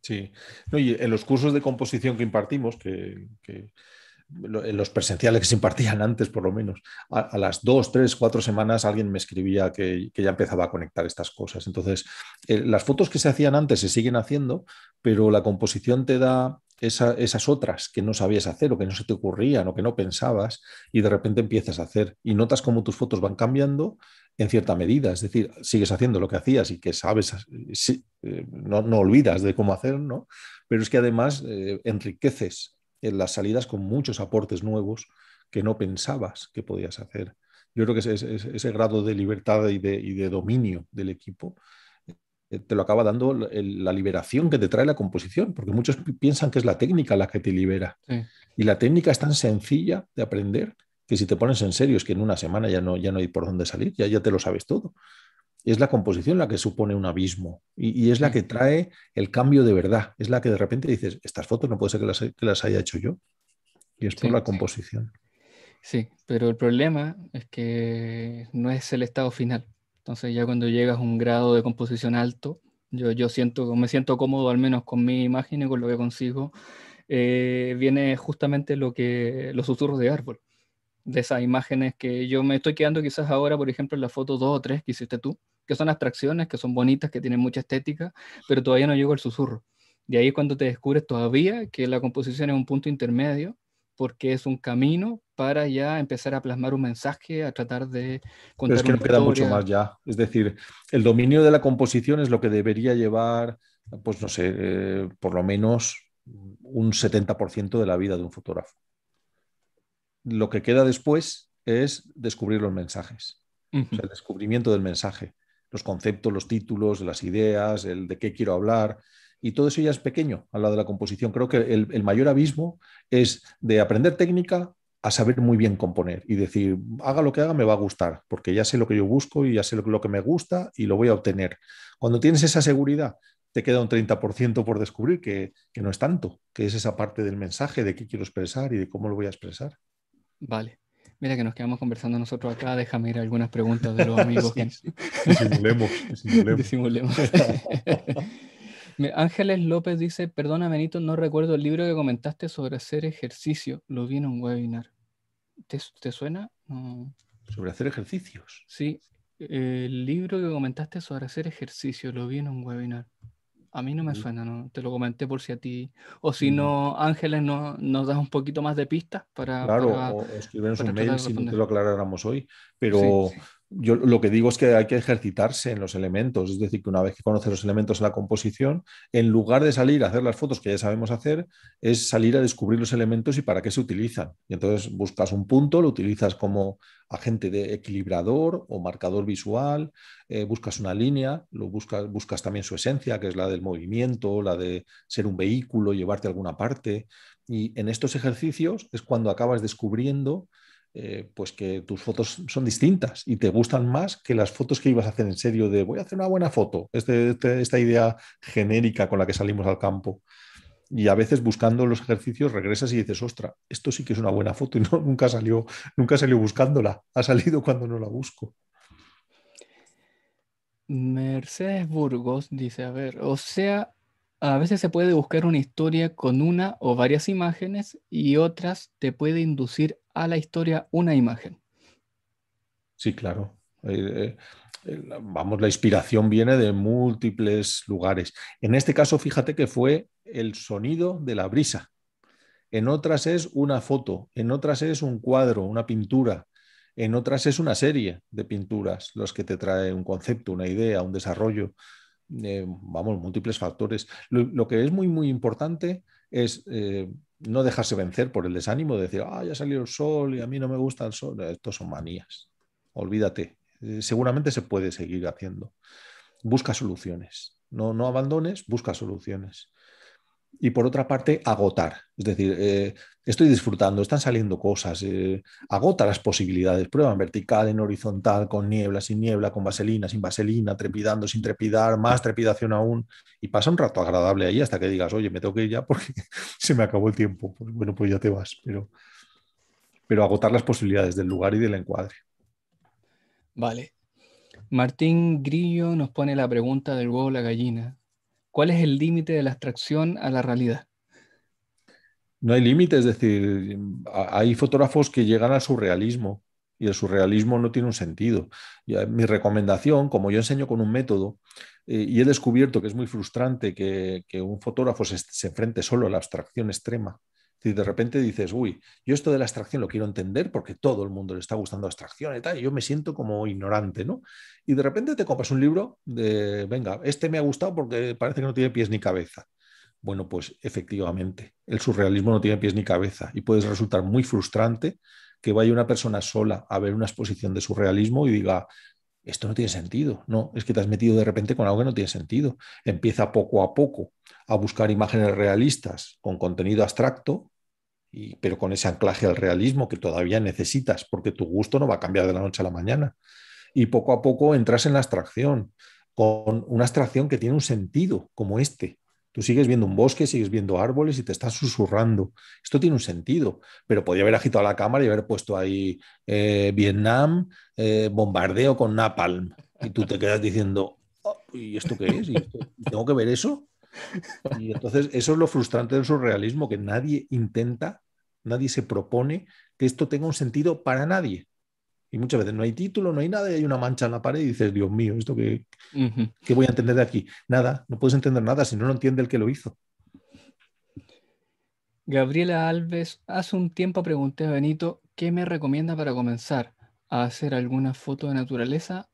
Sí, y en los cursos de composición que impartimos, que, en los presenciales que se impartían antes, por lo menos, a, las dos, tres, cuatro semanas alguien me escribía que, ya empezaba a conectar estas cosas. Entonces, eh, las fotos que se hacían antes se siguen haciendo, pero la composición te da esas otras que no sabías hacer o que no se te ocurrían o que no pensabas y de repente empiezas a hacer y notas cómo tus fotos van cambiando en cierta medida, es decir, sigues haciendo lo que hacías y que sabes, eh, eh, no, olvidas de cómo hacer, ¿no? Pero es que además eh, enriqueces en las salidas con muchos aportes nuevos que no pensabas que podías hacer. Yo creo que ese, ese, ese grado de libertad y de, y de dominio del equipo eh, te lo acaba dando la liberación que te trae la composición, porque muchos piensan que es la técnica la que te libera. Y la técnica es tan sencilla de aprender que si te pones en serio es que en una semana ya no, ya no hay por dónde salir, ya, ya te lo sabes todo. Es la composición la que supone un abismo y, es la que trae el cambio de verdad. Es la que de repente dices, estas fotos no puede ser que las, que las haya hecho yo. Y es por la composición. sí, pero el problema es que no es el estado final. Entonces ya cuando llegas a un grado de composición alto, yo, yo siento, me siento cómodo al menos con mi imagen y con lo que consigo, eh, viene justamente lo que, los susurros de árbol, de esas imágenes que yo me estoy quedando quizás ahora, por ejemplo, en la foto 2 o 3 que hiciste tú, que son abstracciones, que son bonitas, que tienen mucha estética, pero todavía no llego al susurro. De ahí es cuando te descubres todavía que la composición es un punto intermedio porque es un camino para ya empezar a plasmar un mensaje, a tratar de contar Pero es que no queda mucho más ya. Es decir, el dominio de la composición es lo que debería llevar, pues no sé, eh, por lo menos un 70% de la vida de un fotógrafo. Lo que queda después es descubrir los mensajes, el descubrimiento del mensaje, los conceptos, los títulos, las ideas, el de qué quiero hablar, y todo eso ya es pequeño al lado de la composición. Creo que el, mayor abismo es de aprender técnica a saber muy bien componer y decir, haga lo que haga, me va a gustar, porque ya sé lo que yo busco y ya sé lo, que me gusta y lo voy a obtener. Cuando tienes esa seguridad, te queda un 30% por descubrir, que, no es tanto, que es esa parte del mensaje de qué quiero expresar y de cómo lo voy a expresar. Vale. Mira que nos quedamos conversando nosotros acá, déjame ir a algunas preguntas de los [laughs] amigos. disimulemos. disimulemos. [laughs] Ángeles López dice, perdona Benito, no recuerdo el libro que comentaste sobre hacer ejercicio. Lo vi en un webinar. ¿Te, suena? Sobre hacer ejercicios. Sí, el libro que comentaste sobre hacer ejercicio, lo vi en un webinar. A mí no me mm. suena, no. Te lo comenté por si a ti. O si mm. no, Ángeles, no, nos das un poquito más de pistas para. Claro, o si no te lo aclaráramos hoy. Pero, yo lo que digo es que hay que ejercitarse en los elementos, es decir, que una vez que conoces los elementos de la composición, en lugar de salir a hacer las fotos que ya sabemos hacer, es salir a descubrir los elementos y para qué se utilizan. Y entonces buscas un punto, lo utilizas como agente de equilibrador o marcador visual, eh, buscas una línea, lo buscas, buscas también su esencia, que es la del movimiento, la de ser un vehículo, llevarte a alguna parte. Y en estos ejercicios es cuando acabas descubriendo eh, pues que tus fotos son distintas y te gustan más que las fotos que ibas a hacer en serio de voy a hacer una buena foto, este, este, esta idea genérica con la que salimos al campo. Y a veces buscando los ejercicios regresas y dices, ostra, esto sí que es una buena foto y nunca, salió, nunca salió buscándola, ha salido cuando no la busco. Mercedes Burgos dice, a ver, o sea, a veces se puede buscar una historia con una o varias imágenes y otras te puede inducir a la historia una imagen. Sí, claro. Eh, eh, vamos, la inspiración viene de múltiples lugares. En este caso, fíjate que fue el sonido de la brisa. En otras es una foto, en otras es un cuadro, una pintura, en otras es una serie de pinturas los que te trae un concepto, una idea, un desarrollo. Eh, vamos, múltiples factores. Lo, que es muy, muy importante es eh, no dejarse vencer por el desánimo, de decir, ah, ya salió el sol y a mí no me gusta el sol. Estos son manías. Olvídate. Eh, seguramente se puede seguir haciendo. Busca soluciones. No, no abandones, busca soluciones y por otra parte agotar. Es decir, eh, estoy disfrutando, están saliendo cosas, eh, agota las posibilidades, prueba en vertical, en horizontal, con niebla, sin niebla, con vaselina, sin vaselina, trepidando, sin trepidar, más trepidación aún, y pasa un rato agradable ahí hasta que digas, oye, me tengo que ir ya porque [laughs] se me acabó el tiempo. Pues bueno, pues ya te vas, pero, pero agotar las posibilidades del lugar y del encuadre. Vale. Martín Grillo nos pone la pregunta del huevo la gallina. ¿Cuál es el límite de la abstracción a la realidad? No hay límite, es decir, hay fotógrafos que llegan al surrealismo y el surrealismo no tiene un sentido. mi recomendación, como yo enseño con un método, eh, y he descubierto que es muy frustrante que, un fotógrafo se, enfrente solo a la abstracción extrema, si de repente dices, uy, yo esto de la abstracción lo quiero entender porque todo el mundo le está gustando abstracción y tal, y yo me siento como ignorante, ¿no? Y de repente te compras un libro de, venga, este me ha gustado porque parece que no tiene pies ni cabeza. Bueno, pues efectivamente, el surrealismo no tiene pies ni cabeza y puede resultar muy frustrante que vaya una persona sola a ver una exposición de surrealismo y diga, esto no tiene sentido. No, es que te has metido de repente con algo que no tiene sentido. Empieza poco a poco a buscar imágenes realistas con contenido abstracto pero con ese anclaje al realismo que todavía necesitas, porque tu gusto no va a cambiar de la noche a la mañana. Y poco a poco entras en la abstracción, con una abstracción que tiene un sentido como este. Tú sigues viendo un bosque, sigues viendo árboles y te estás susurrando. Esto tiene un sentido, pero podría haber agitado la cámara y haber puesto ahí eh, Vietnam, eh, bombardeo con napalm. Y tú te quedas diciendo, oh, ¿y esto qué es? ¿Y ¿Tengo que ver eso? Y entonces eso es lo frustrante del surrealismo, que nadie intenta nadie se propone que esto tenga un sentido para nadie. Y muchas veces no hay título, no hay nada, y hay una mancha en la pared y dices, Dios mío, ¿esto qué, ¿qué voy a entender de aquí? Nada, no puedes entender nada si no lo entiende el que lo hizo. Gabriela Alves, hace un tiempo pregunté a Benito, ¿qué me recomienda para comenzar a hacer alguna foto de naturaleza?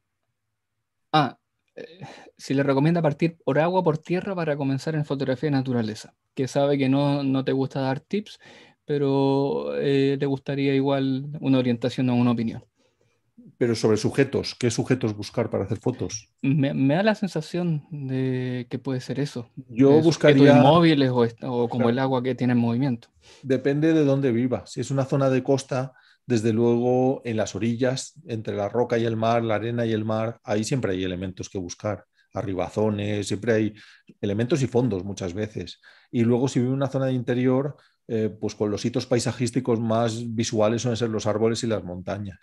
Ah, eh, si le recomienda partir por agua, por tierra para comenzar en fotografía de naturaleza, que sabe que no, no te gusta dar tips, pero eh, le gustaría igual una orientación o una opinión. Pero sobre sujetos, ¿qué sujetos buscar para hacer fotos? Me, da la sensación de que puede ser eso. Yo buscaría... móviles o, o como el agua que tiene en movimiento. Depende de dónde viva. Si es una zona de costa, desde luego en las orillas, entre la roca y el mar, la arena y el mar, ahí siempre hay elementos que buscar arribazones, siempre hay elementos y fondos muchas veces. Y luego si vive en una zona de interior, eh, pues con los hitos paisajísticos más visuales suelen ser los árboles y las montañas.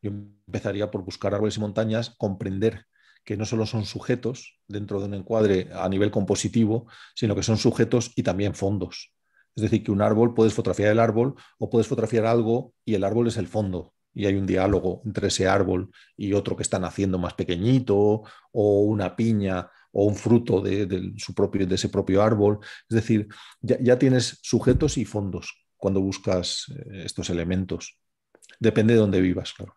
Yo empezaría por buscar árboles y montañas, comprender que no solo son sujetos dentro de un encuadre a nivel compositivo, sino que son sujetos y también fondos. Es decir, que un árbol puedes fotografiar el árbol o puedes fotografiar algo y el árbol es el fondo. Y hay un diálogo entre ese árbol y otro que están haciendo más pequeñito o una piña o un fruto de, su propio, de ese propio árbol. Es decir, ya, tienes sujetos y fondos cuando buscas eh, estos elementos. Depende de dónde vivas, claro.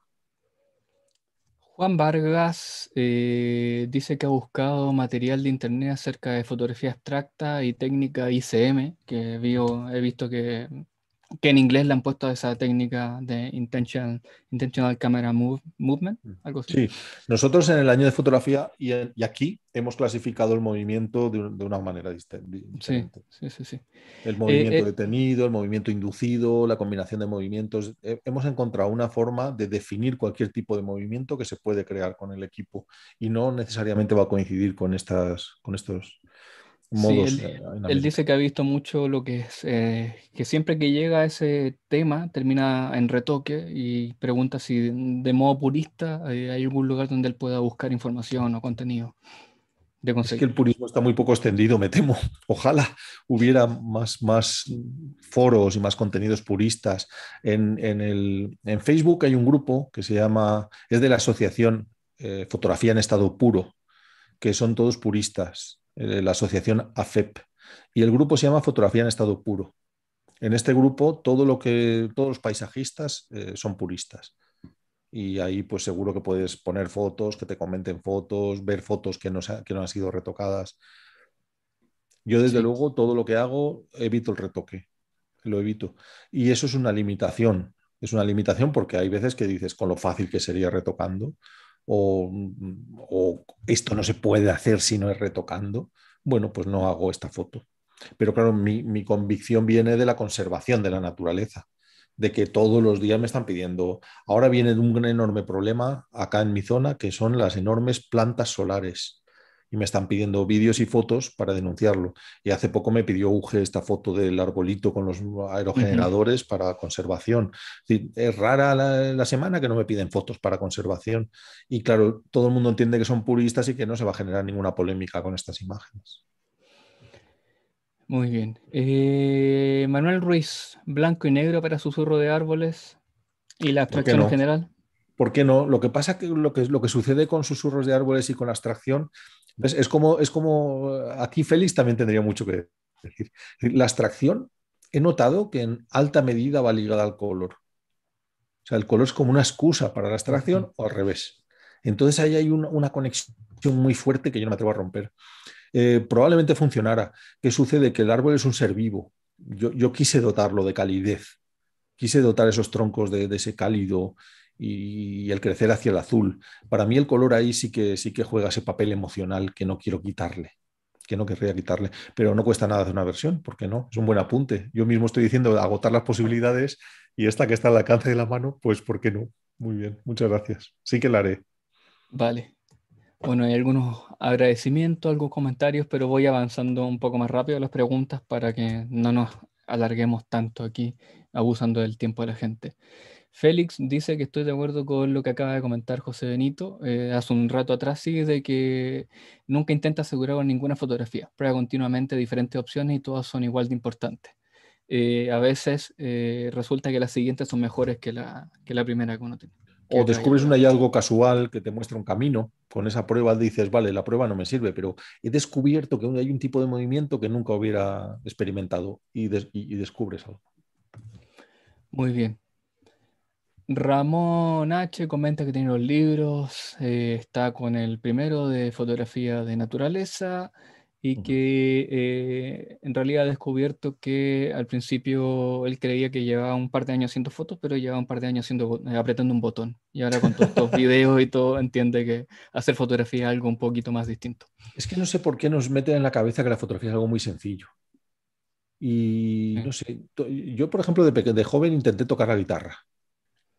Juan Vargas eh, dice que ha buscado material de internet acerca de fotografía abstracta y técnica ICM, que he visto que que en inglés le han puesto esa técnica de intentional, camera move, movement, mm. algo así. Sí, nosotros en el año de fotografía y, eh, aquí hemos clasificado el movimiento de, una manera distinta. Sí, sí, sí, El eh, movimiento eh, detenido, el movimiento inducido, la combinación de movimientos. Hemos encontrado una forma de definir cualquier tipo de movimiento que se puede crear con el equipo y no necesariamente va a coincidir con, estas, con estos Sí, él, dice que ha visto mucho lo que es, eh, que siempre que llega a ese tema termina en retoque y pregunta si de modo purista eh, hay algún lugar donde él pueda buscar información o contenido. De es que el purismo está muy poco extendido, me temo. [laughs] Ojalá hubiera más, más foros y más contenidos puristas. En, en, el, en Facebook hay un grupo que se llama, es de la asociación eh, Fotografía en Estado Puro, que son todos puristas eh, la asociación AFEP, y el grupo se llama Fotografía en Estado Puro. En este grupo todo lo que, todos los paisajistas eh, son puristas. Y ahí pues seguro que puedes poner fotos, que te comenten fotos, ver fotos que no, que no han sido retocadas. Yo desde luego todo lo que hago evito el retoque, lo evito. Y eso es una limitación, es una limitación porque hay veces que dices con lo fácil que sería retocando, Mm, o, esto no se puede hacer si no es retocando, bueno, pues no hago esta foto. Pero claro, mi, mi, convicción viene de la conservación de la naturaleza, de que todos los días me están pidiendo. Ahora viene un enorme problema acá en mi zona, que son las enormes plantas solares y me están pidiendo vídeos y fotos para denunciarlo. Y hace poco me pidió UGE esta foto del arbolito con los aerogeneradores para conservación. Es, rara la, semana que no me piden fotos para conservación. Y claro, todo el mundo entiende que son puristas y que no se va a generar ninguna polémica con estas imágenes. Muy bien. Eh, Manuel Ruiz, blanco y negro para susurro de árboles y la abstracción en general. ¿Por qué no? Lo que pasa que lo que lo que sucede con susurros de árboles y con la abstracción es como, es como aquí Félix también tendría mucho que decir. La extracción he notado que en alta medida va ligada al color. O sea, el color es como una excusa para la extracción o al revés. Entonces ahí hay una, conexión muy fuerte que yo no me atrevo a romper. Eh, probablemente funcionara. ¿Qué sucede? Que el árbol es un ser vivo. Yo, quise dotarlo de calidez. Quise dotar esos troncos de, de ese cálido y, el crecer hacia el azul. Para mí el color ahí sí que, sí que juega ese papel emocional que no quiero quitarle que no querría quitarle, pero no cuesta nada hacer una versión, porque no, es un buen apunte. Yo mismo estoy diciendo agotar las posibilidades y esta que está al alcance de la mano, pues ¿por qué no? Muy bien, muchas gracias. Sí que la haré. Vale. Bueno, hay algunos agradecimientos, algunos comentarios, pero voy avanzando un poco más rápido las preguntas para que no nos alarguemos tanto aquí abusando del tiempo de la gente. Félix dice que estoy de acuerdo con lo que acaba de comentar José Benito eh, hace un rato atrás, sí, de que nunca intenta asegurar ninguna fotografía, prueba continuamente diferentes opciones y todas son igual de importantes. Eh, a veces eh, resulta que las siguientes son mejores que la, que la primera que uno tiene. o descubres un hallazgo casual que te muestra un camino, con esa prueba dices, vale, la prueba no me sirve, pero he descubierto que hay un tipo de movimiento que nunca hubiera experimentado y descubres algo. Muy bien, Ramón H. comenta que tiene los libros, eh, está con el primero de fotografía de naturaleza y que eh, en realidad ha descubierto que al principio él creía que llevaba un par de años haciendo fotos, pero llevaba un par de años haciendo, eh, apretando un botón. Y ahora con todos estos [laughs] videos y todo entiende que hacer fotografía es algo un poquito más distinto. Es que no sé por qué nos meten en la cabeza que la fotografía es algo muy sencillo. Y no sé, yo por ejemplo de, de joven intenté tocar la guitarra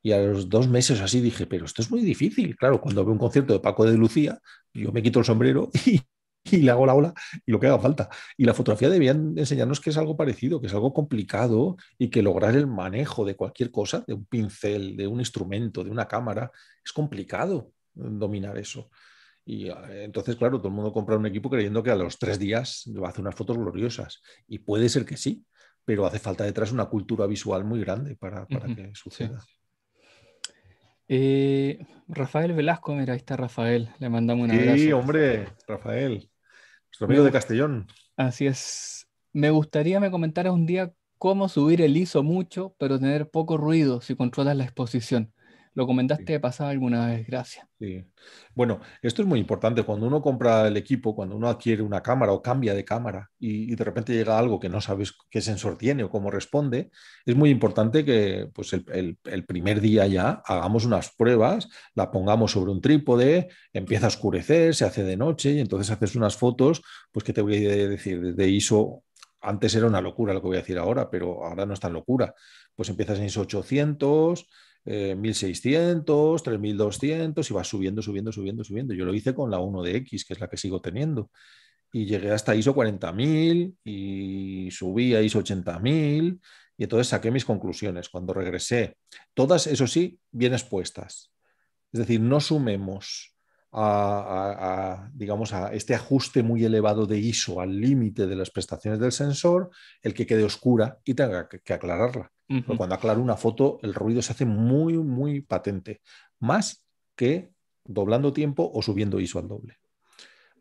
y a los dos meses así dije, pero esto es muy difícil. Claro, cuando veo un concierto de Paco de Lucía, yo me quito el sombrero [laughs] y, le hago la ola y lo que haga falta. Y la fotografía debían enseñarnos que es algo parecido, que es algo complicado y que lograr el manejo de cualquier cosa, de un pincel, de un instrumento, de una cámara, es complicado eh, dominar eso. Y eh, entonces, claro, todo el mundo compra un equipo creyendo que a los tres días va a hacer unas fotos gloriosas. Y puede ser que sí, pero hace falta detrás una cultura visual muy grande para, que suceda. Eh, Rafael Velasco, mira, ahí está Rafael, le mandamos un abrazo. Sí, hombre, Rafael, nuestro amigo de Castellón. Así es. Me gustaría me comentaras un día cómo subir el ISO mucho, pero tener poco ruido si controlas la exposición. Lo comentaste pasa alguna desgracia. Bueno, esto es muy importante. Cuando uno compra el equipo, cuando uno adquiere una cámara o cambia de cámara y, de repente llega algo que no sabes qué sensor tiene o cómo responde, es muy importante que pues, el, primer día ya hagamos unas pruebas, la pongamos sobre un trípode, empieza a oscurecer, se hace de noche y entonces haces unas fotos, pues que te voy a decir, desde ISO antes era una locura lo que voy a decir ahora, pero ahora no es tan locura. Pues empiezas en ISO 800, 1600, eh, 3200 y va subiendo, subiendo, subiendo, subiendo. Yo lo hice con la 1 X que es la que sigo teniendo. Y llegué hasta ISO 40000 y subí a ISO 80000 y entonces saqué mis conclusiones cuando regresé. Todas, eso sí, bien expuestas. Es decir, no sumemos a, digamos, a este ajuste muy elevado de ISO al límite de las prestaciones del sensor, el que quede oscura y tenga que, aclararla. cuando aclaro una foto, el ruido se hace muy, muy patente, más que doblando tiempo o subiendo ISO al doble.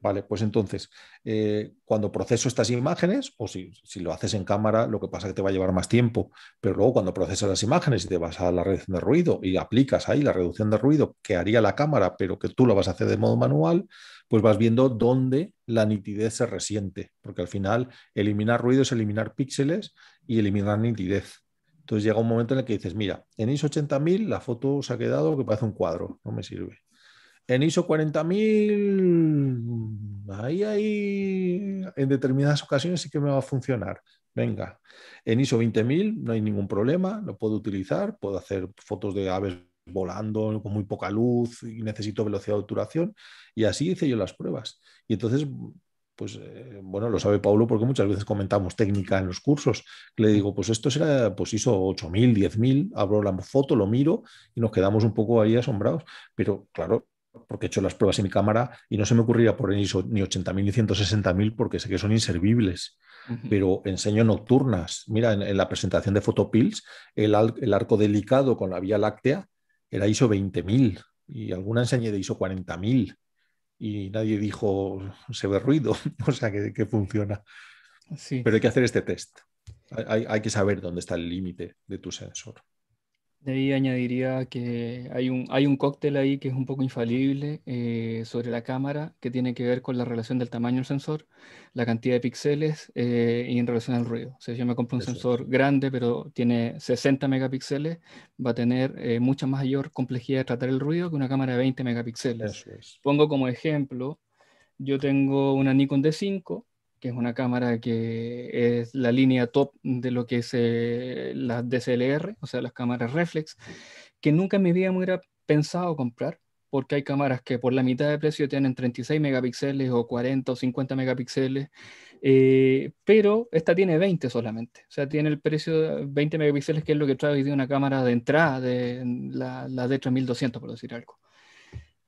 Vale, pues entonces, eh, cuando proceso estas imágenes, o si, lo haces en cámara, lo que pasa es que te va a llevar más tiempo, pero luego cuando procesas las imágenes y te vas a la reducción de ruido y aplicas ahí la reducción de ruido que haría la cámara, pero que tú lo vas a hacer de modo manual, pues vas viendo dónde la nitidez se resiente, porque al final eliminar ruido es eliminar píxeles y eliminar nitidez. Entonces llega un momento en el que dices, mira, en ISO 80.000 la foto se ha quedado que parece un cuadro, no me sirve en ISO 40.000, ahí, ahí, en determinadas ocasiones sí que me va a funcionar. Venga, en ISO 20.000 no hay ningún problema, lo puedo utilizar, puedo hacer fotos de aves volando con muy poca luz y necesito velocidad de obturación. Y así hice yo las pruebas. Y entonces, pues, eh, bueno, lo sabe Pablo porque muchas veces comentamos técnica en los cursos. Le digo, pues esto será, pues 8.000, 10.000, abro la foto, lo miro y nos quedamos un poco ahí asombrados. Pero claro, porque he hecho las pruebas en mi cámara y no se me ocurría poner ISO ni 80.000 ni 160.000 porque sé que son inservibles. Pero enseño nocturnas. Mira, en, la presentación de Photopills, el, arco delicado con la vía láctea era ISO 20.000 y alguna enseñé de ISO 40.000 y nadie dijo se ve ruido, [laughs] o sea que, funciona. Pero hay que hacer este test. hay que saber dónde está el límite de tu sensor. De ahí añadiría que hay un, hay un cóctel ahí que es un poco infalible eh, sobre la cámara, que tiene que ver con la relación del tamaño del sensor, la cantidad de píxeles eh, y en relación al ruido. Si yo me compro un sensor grande, pero tiene 60 megapíxeles, va a tener eh, mucha mayor complejidad de tratar el ruido que una cámara de 20 megapíxeles. Pongo como ejemplo, yo tengo una Nikon D5 que es una cámara que es la línea top de lo que es la eh, las DSLR, o sea, las cámaras reflex, que nunca en mi vida me hubiera pensado comprar, porque hay cámaras que por la mitad de precio tienen 36 megapíxeles o 40 o 50 megapíxeles, eh, pero esta tiene 20 solamente, o sea, tiene el precio de 20 megapíxeles, que es lo que trae hoy una cámara de entrada, de la, la D3200, por decir algo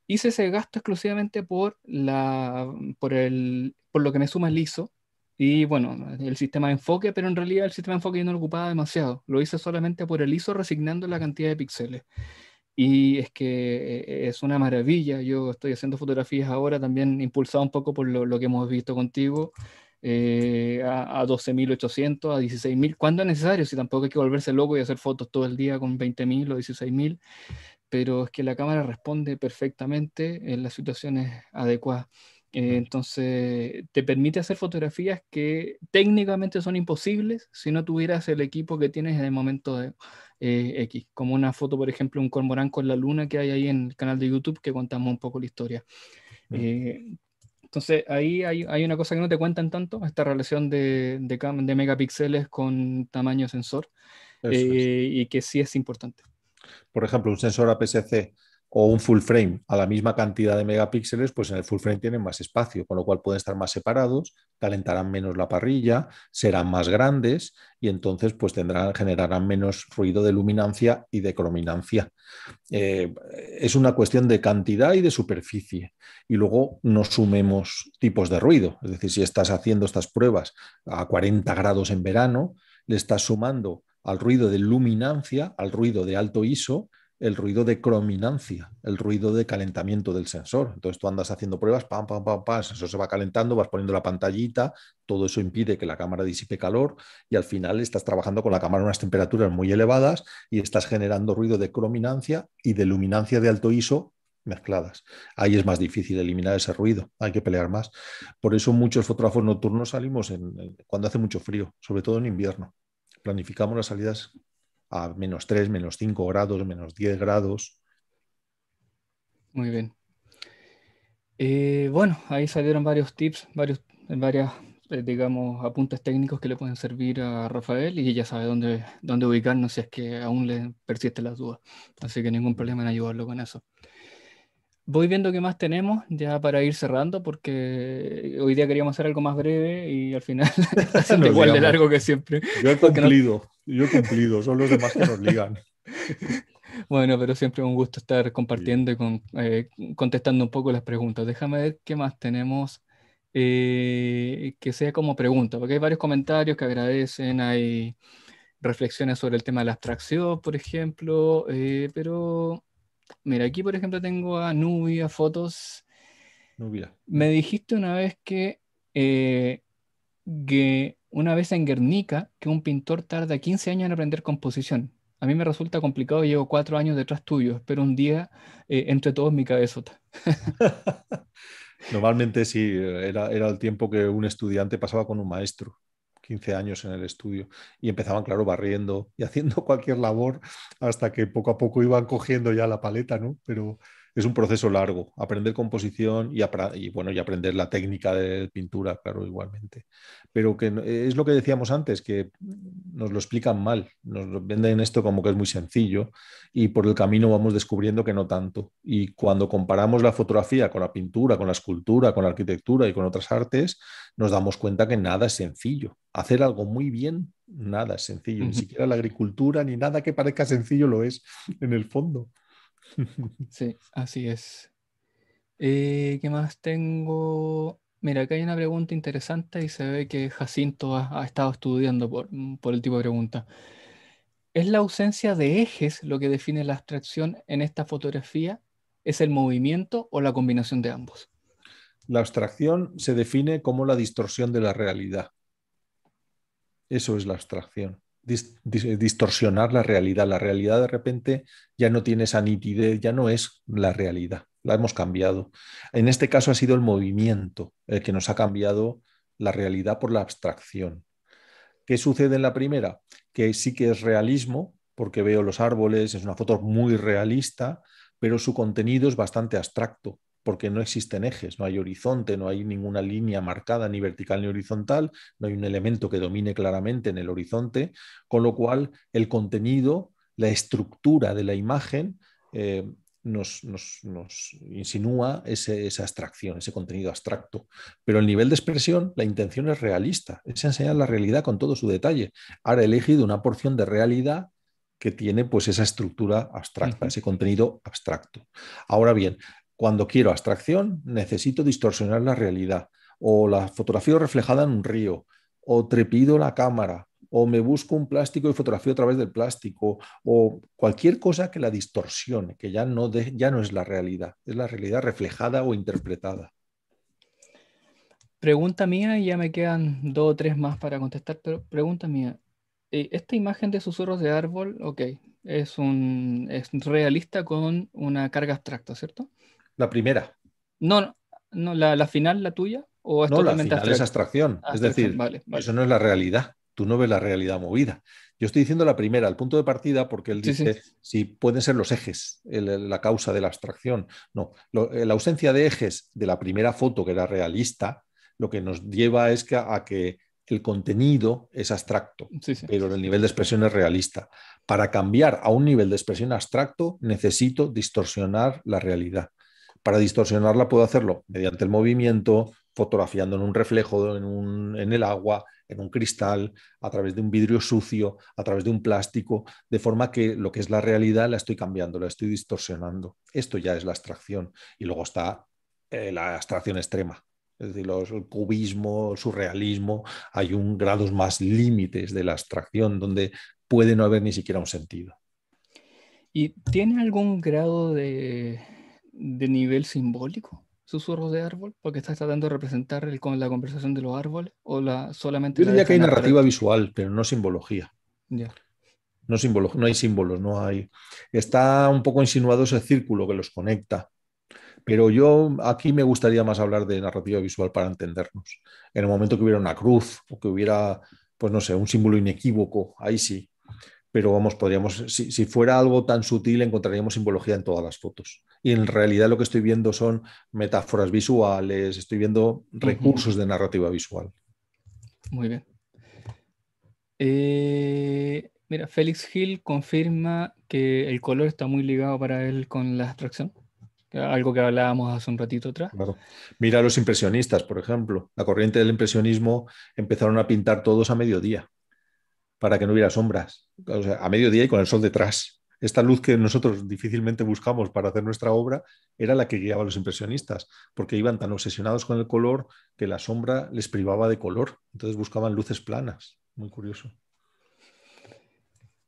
hice ese gasto exclusivamente por, la, por el por lo que me suma el ISO Y bueno, el sistema de enfoque, pero en realidad el sistema de enfoque no lo ocupaba demasiado. Lo hice solamente por el ISO resignando la cantidad de píxeles. Y es que eh, es una maravilla. Yo estoy haciendo fotografías ahora también impulsado un poco por lo, que hemos visto contigo. Eh, a 12.800, a 16.000, cuando es necesario, si tampoco hay que volverse loco y hacer fotos todo el día con 20.000 o 16.000, pero es que la cámara responde perfectamente en las situaciones adecuadas. Eh, entonces, te permite hacer fotografías que técnicamente son imposibles si no tuvieras el equipo que tienes en el momento de, eh, X, como una foto, por ejemplo, un cormorán con la luna que hay ahí en el canal de YouTube que contamos un poco la historia. Eh, entonces, ahí hay, una cosa que no te cuentan tanto, esta relación de, de, megapíxeles con tamaño sensor, y que sí es importante. Por ejemplo, un sensor APS-C o un full frame a la misma cantidad de megapíxeles, pues en el full frame tienen más espacio, con lo cual pueden estar más separados, calentarán menos la parrilla, serán más grandes y entonces pues tendrán, generarán menos ruido de luminancia y de crominancia. Eh, es una cuestión de cantidad y de superficie. Y luego nos sumemos tipos de ruido. Es decir, si estás haciendo estas pruebas a 40 grados en verano, le estás sumando al ruido de luminancia, al ruido de alto ISO, el ruido de crominancia, el ruido de calentamiento del sensor. Entonces tú andas haciendo pruebas, pam, pam, pam, pam, el se va calentando, vas poniendo la pantallita, todo eso impide que la cámara disipe calor y al final estás trabajando con la cámara en unas temperaturas muy elevadas y estás generando ruido de crominancia y de luminancia de alto ISO mezcladas. Ahí es más difícil eliminar ese ruido, hay que pelear más. Por eso muchos fotógrafos nocturnos salimos en, cuando hace mucho frío, sobre todo en invierno. Planificamos las salidas a menos 3, menos 5 grados, menos 10 grados. Muy bien. Eh, bueno, ahí salieron varios tips, varios, varias, eh, digamos, apuntes técnicos que le pueden servir a Rafael y ya sabe dónde, dónde ubicarnos si es que aún le persiste las dudas. Así que ningún problema en ayudarlo con eso voy viendo qué más tenemos ya para ir cerrando, porque hoy día queríamos hacer algo más breve y al final igual [laughs] [laughs] de largo que siempre. Yo he cumplido, yo cumplido, son los demás que nos ligan. [laughs] Bueno, pero siempre un gusto estar compartiendo y con, eh, contestando un poco las preguntas. Déjame ver qué más tenemos eh, que sea como pregunta, porque hay varios comentarios que agradecen, hay reflexiones sobre el tema de la abstracción, por ejemplo, eh, pero Mira, aquí por ejemplo tengo a Nubia Fotos. Nubia. Me dijiste una vez que, eh, que una vez en Guernica que un pintor tarda 15 años en aprender composición. A mí me resulta complicado, llevo cuatro años detrás tuyo, espero un día eh, entre todos mi cabezota. [laughs] Normalmente sí, era, era, el tiempo que un estudiante pasaba con un maestro. 15 años en el estudio y empezaban, claro, barriendo y haciendo [laughs] cualquier labor hasta que poco a poco iban cogiendo ya la paleta, ¿no? Pero, es un proceso largo, aprender composición y, bueno, y aprender la técnica de pintura, claro, igualmente. Pero que es lo que decíamos antes, que nos lo explican mal, nos venden esto como que es muy sencillo y por el camino vamos descubriendo que no tanto. Y cuando comparamos la fotografía con la pintura, con la escultura, con la arquitectura y con otras artes, nos damos cuenta que nada es sencillo. Hacer algo muy bien, nada es sencillo, ni siquiera la agricultura ni nada que parezca sencillo lo es en el fondo. [laughs] Sí, así es. Eh, ¿Qué más tengo? Mira, acá hay una pregunta interesante y se ve que Jacinto ha, estado estudiando por, por, el tipo de pregunta. ¿Es la ausencia de ejes lo que define la abstracción en esta fotografía? ¿Es el movimiento o la combinación de ambos? La abstracción se define como la distorsión de la realidad. Eso es la abstracción. Eh, distorsionar la realidad. La realidad de repente ya no tiene esa nitidez, ya no es la realidad, la hemos cambiado. En este caso ha sido el movimiento el que nos ha cambiado la realidad por la abstracción. ¿Qué sucede en la primera? Que sí que es realismo, porque veo los árboles, es una foto muy realista, pero su contenido es bastante abstracto porque no existen ejes, no hay horizonte, no hay ninguna línea marcada ni vertical ni horizontal, no hay un elemento que domine claramente en el horizonte, con lo cual el contenido, la estructura de la imagen eh, nos, insinúa esa abstracción, ese contenido abstracto. Pero el nivel de expresión, la intención es realista, es enseñar la realidad con todo su detalle. Ahora he elegido una porción de realidad que tiene pues esa estructura abstracta, ese contenido abstracto. Ahora bien, cuando quiero abstracción, necesito distorsionar la realidad, o la fotografía reflejada en un río, o trepido la cámara, o me busco un plástico y fotografío a través del plástico, o cualquier cosa que la distorsione, que ya no, es la realidad, es la realidad reflejada o interpretada. Pregunta mía, y ya me quedan dos o tres más para contestar, pero pregunta mía, eh, esta imagen de susurros de árbol, ok, es, un, es realista con una carga abstracta, ¿cierto? La primera. No, no, la, final, la tuya. ¿o es no, la final es abstracción. es decir, eso no es la realidad. Tú no ves la realidad movida. Yo estoy diciendo la primera, el punto de partida, porque él dice si pueden ser los ejes la causa de la abstracción. No, eh, la ausencia de ejes de la primera foto, que era realista, lo que nos lleva es que, a que el contenido es abstracto, pero el nivel de expresión es realista. Para cambiar a un nivel de expresión abstracto necesito distorsionar la realidad. Para distorsionarla puedo hacerlo mediante el movimiento, fotografiando en un reflejo, en, el agua, en un cristal, a través de un vidrio sucio, a través de un plástico, de forma que lo que es la realidad la estoy cambiando, la estoy distorsionando. Esto ya es la abstracción. Y luego está eh, la abstracción extrema. Es decir, los, el cubismo, el surrealismo, hay un grados más límites de la abstracción donde puede no haber ni siquiera un sentido. ¿Y tiene algún grado de de nivel simbólico susurros de árbol? Porque está tratando de representar el, con la conversación de los árboles o la, solamente... Yo diría que hay narrativa visual, pero no simbología. No, no hay símbolos, no hay... Está un poco insinuado ese círculo que los conecta. Pero yo aquí me gustaría más hablar de narrativa visual para entendernos. En el momento que hubiera una cruz o que hubiera, pues no sé, un símbolo inequívoco, ahí sí pero vamos, podríamos, si, fuera algo tan sutil, encontraríamos simbología en todas las fotos. Y en realidad lo que estoy viendo son metáforas visuales, estoy viendo recursos de narrativa visual. Muy bien. Eh, mira, Félix Hill confirma que el color está muy ligado para él con la abstracción. Algo que hablábamos hace un ratito atrás. Mira los impresionistas, por ejemplo. La corriente del impresionismo empezaron a pintar todos a mediodía para que no hubiera sombras, a mediodía y con el sol detrás. Esta luz que nosotros difícilmente buscamos para hacer nuestra obra era la que guiaba a los impresionistas, porque iban tan obsesionados con el color que la sombra les privaba de color. Entonces buscaban luces planas. Muy curioso.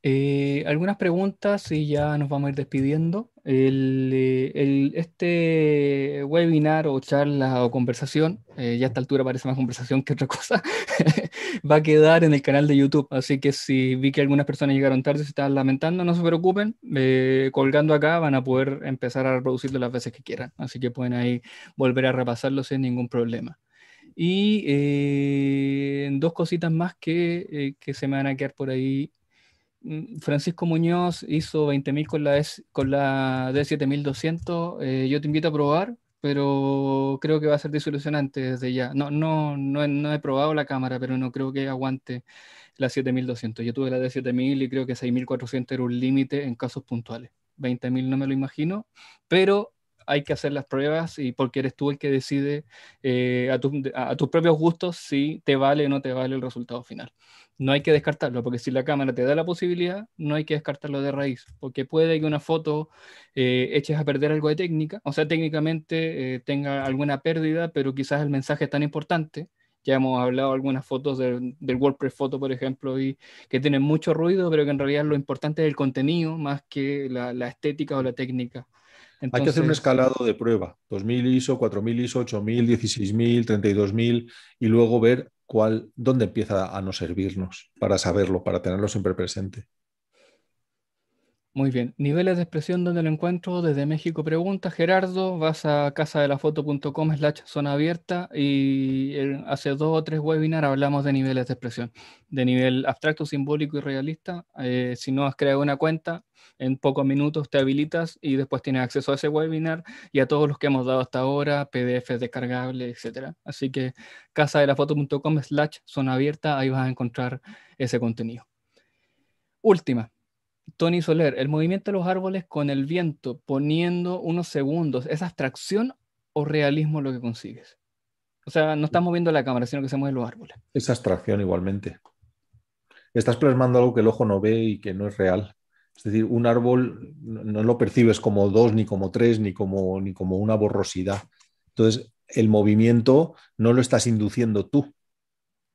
Eh, algunas preguntas y ya nos vamos a ir despidiendo. Eh, este webinar o charla o conversación, eh, ya a esta altura parece más conversación que otra cosa, [laughs] va a quedar en el canal de YouTube. Así que si vi que algunas personas llegaron tarde se están lamentando, no se preocupen. colgando acá van a poder empezar a reproducirlo las veces que quieran. Así que pueden ahí volver a repasarlo sin ningún problema. Y dos cositas más que, que se me van a quedar por ahí Mm, Francisco Muñoz hizo 20.000 con la, con la D7200. Eh, yo te invito a probar, pero creo que va a ser disolucionante desde ya. No, no, no, no he probado la cámara, pero no creo que aguante la 7200. Yo tuve la D7000 y creo que 6400 era un límite en casos puntuales. 20.000 no me lo imagino, pero hay que hacer las pruebas y porque eres tú el que decide eh, a, tus propios gustos si te vale o no te vale el resultado final. No hay que descartarlo, porque si la cámara te da la posibilidad, no hay que descartarlo de raíz, porque puede que una foto eh, eches a perder algo de técnica, o sea, técnicamente eh, tenga alguna pérdida, pero quizás el mensaje es tan importante ya hemos hablado de algunas fotos del, WordPress Photo, por ejemplo, y que tienen mucho ruido, pero que en realidad lo importante es el contenido más que la estética o la técnica hay que hacer un escalado de prueba, 2.000 ISO, 4.000 ISO, 8.000, 16.000, 32.000 y luego ver cuál, dónde empieza a no servirnos para saberlo, para tenerlo siempre presente. Muy bien. Niveles de expresión donde lo encuentro desde México Pregunta. Gerardo, vas a casa casadelafoto.com slash zona abierta y eh, hace dos o tres webinars hablamos de niveles de expresión, de nivel abstracto, simbólico y realista. Eh, si no has creado una cuenta, en pocos minutos te habilitas y después tienes acceso a ese webinar y a todos los que hemos dado hasta ahora, PDFs descargables, etc. Así que casa casadelafoto.com slash zona abierta, ahí vas a encontrar ese contenido. Última Tony Soler, el movimiento de los árboles con el viento, poniendo unos segundos, ¿es abstracción o realismo lo que consigues? O sea, no estás moviendo la cámara, sino que se mueven los árboles. Es abstracción igualmente. Estás plasmando algo que el ojo no ve y que no es real. Es decir, un árbol no lo percibes como dos, ni como tres, ni como, ni como una borrosidad. Entonces, el movimiento no lo estás induciendo tú,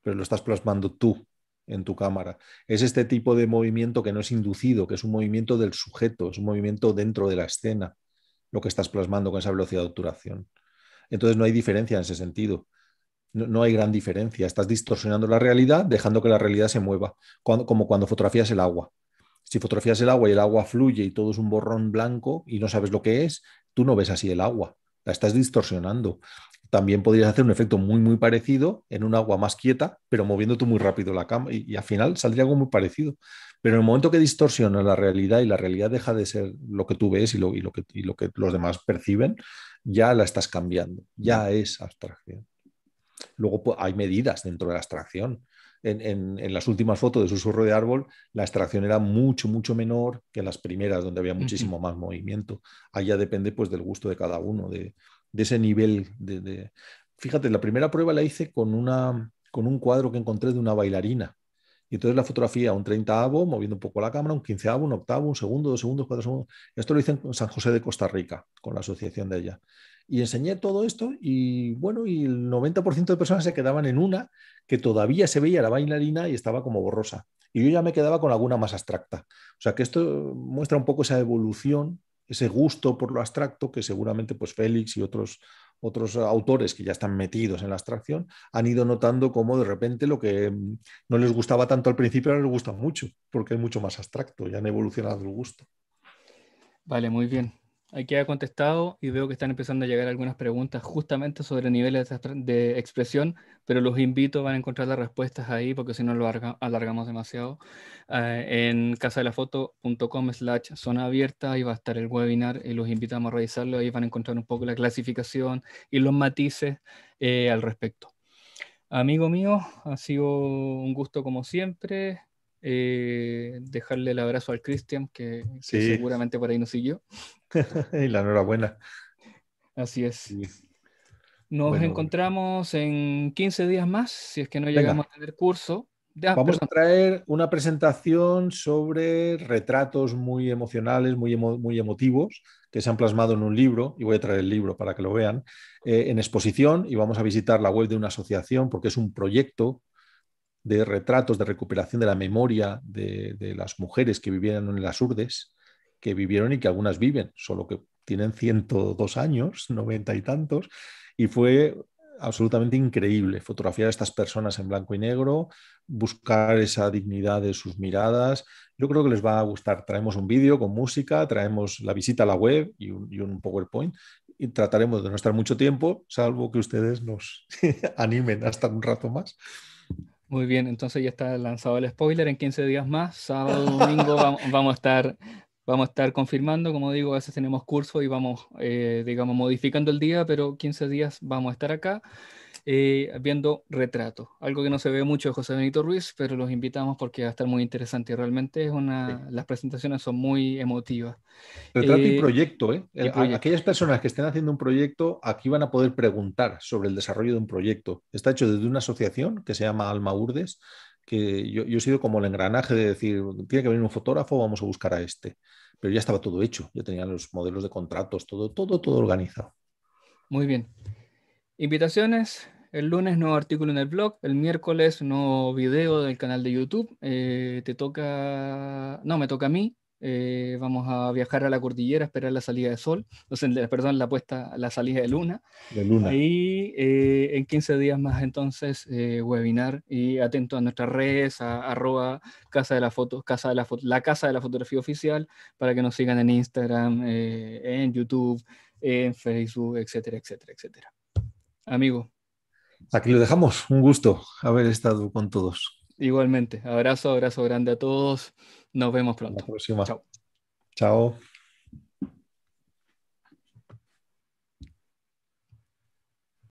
pero lo estás plasmando tú en tu cámara. Es este tipo de movimiento que no es inducido, que es un movimiento del sujeto, es un movimiento dentro de la escena, lo que estás plasmando con esa velocidad de obturación. Entonces no hay diferencia en ese sentido. No, hay gran diferencia. Estás distorsionando la realidad, dejando que la realidad se mueva, como cuando fotografías el agua. Si fotografías el agua y el agua fluye y todo es un borrón blanco y no sabes lo que es, tú no ves así el agua, la estás distorsionando también podrías hacer un efecto muy, muy parecido en un agua más quieta, pero moviéndote muy rápido la cama y, al final saldría algo muy parecido. Pero en el momento que distorsiona la realidad y la realidad deja de ser lo que tú ves y lo, que, los demás perciben, ya la estás cambiando, ya es abstracción. Luego pues, hay medidas dentro de la abstracción. En, las últimas fotos de susurro de árbol, la extracción era mucho, mucho menor que en las primeras, donde había muchísimo más movimiento. Ahí ya depende pues, del gusto de cada uno, de, de ese nivel. De, Fíjate, la primera prueba la hice con, una, con un cuadro que encontré de una bailarina. Y entonces la fotografía, un 30 moviendo un poco la cámara, un 15 un octavo, un segundo, dos segundos, cuatro segundos. Esto lo hice en San José de Costa Rica, con la asociación de ella. Y enseñé todo esto y bueno, y el 90% de personas se quedaban en una que todavía se veía la bailarina y estaba como borrosa. Y yo ya me quedaba con alguna más abstracta. O sea que esto muestra un poco esa evolución ese gusto por lo abstracto que seguramente pues, Félix y otros, otros autores que ya están metidos en la abstracción han ido notando cómo de repente lo que mm, no les gustaba tanto al principio ahora les gusta mucho, porque es mucho más abstracto, ya han evolucionado el gusto. Vale, muy bien. Aquí ha contestado y veo que están empezando a llegar algunas preguntas justamente sobre niveles de expresión, pero los invito, van a encontrar las respuestas ahí porque si no lo alargamos demasiado. Eh, en casalafoto.com slash zona abierta, ahí va a estar el webinar y los invitamos a revisarlo, ahí van a encontrar un poco la clasificación y los matices eh, al respecto. Amigo mío, ha sido un gusto como siempre. Eh, dejarle el abrazo al Cristian, que, seguramente por ahí nos siguió. [laughs] y la enhorabuena. Así es. Nos encontramos en 15 días más, si es que no llegamos a tener curso. Vamos a traer una presentación sobre retratos muy emocionales, muy, muy emotivos, que se han plasmado en un libro, y voy a traer el libro para que lo vean, eh, en exposición, y vamos a visitar la web de una asociación, porque es un proyecto de retratos de recuperación de la memoria de, las mujeres que vivieron en las urdes, que vivieron y que algunas viven, solo que tienen 102 años, 90 y tantos, y fue absolutamente increíble fotografiar a estas personas en blanco y negro, buscar esa dignidad de sus miradas. Yo creo que les va a gustar. Traemos un vídeo con música, traemos la visita a la web y un, y un PowerPoint y trataremos de no estar mucho tiempo, salvo que ustedes nos [laughs] animen hasta un rato más. Muy bien, entonces ya está lanzado el spoiler en 15 días más. Sábado, domingo [laughs] vamos, a estar vamos a estar confirmando, como digo, a veces tenemos curso y vamos, eh, digamos, modificando el día, pero 15 días vamos a estar acá. Eh, viendo retrato, algo que no se ve mucho de José Benito Ruiz, pero los invitamos porque va a estar muy interesante y realmente es una, las presentaciones son muy emotivas. Retrato y eh, proyecto, ¿eh? Aquellas personas que estén haciendo un proyecto, aquí van a poder preguntar sobre el desarrollo de un proyecto. Está hecho desde una asociación que se llama Alma Urdes, que yo, yo he sido como el engranaje de decir, tiene que venir un fotógrafo, vamos a buscar a este. Pero ya estaba todo hecho, ya tenían los modelos de contratos, todo, todo, todo organizado. Muy bien. Invitaciones, el lunes nuevo artículo en el blog, el miércoles nuevo video del canal de YouTube. Eh, te toca, no, me toca a mí. Eh, vamos a viajar a la cordillera, esperar la salida de sol, [laughs] o perdón, la puesta, la salida de luna. De luna. y eh, en 15 días más entonces webinar y atento a nuestras redes, a, arroba casa de la foto, casa de la la casa de la fotografía oficial para que nos sigan en Instagram, en YouTube, en Facebook, etcétera, etcétera, etcétera. Amigo, Aquí lo dejamos. Un gusto haber estado con todos. Igualmente. Abrazo, abrazo grande a todos. Nos vemos pronto. La próxima. Chao.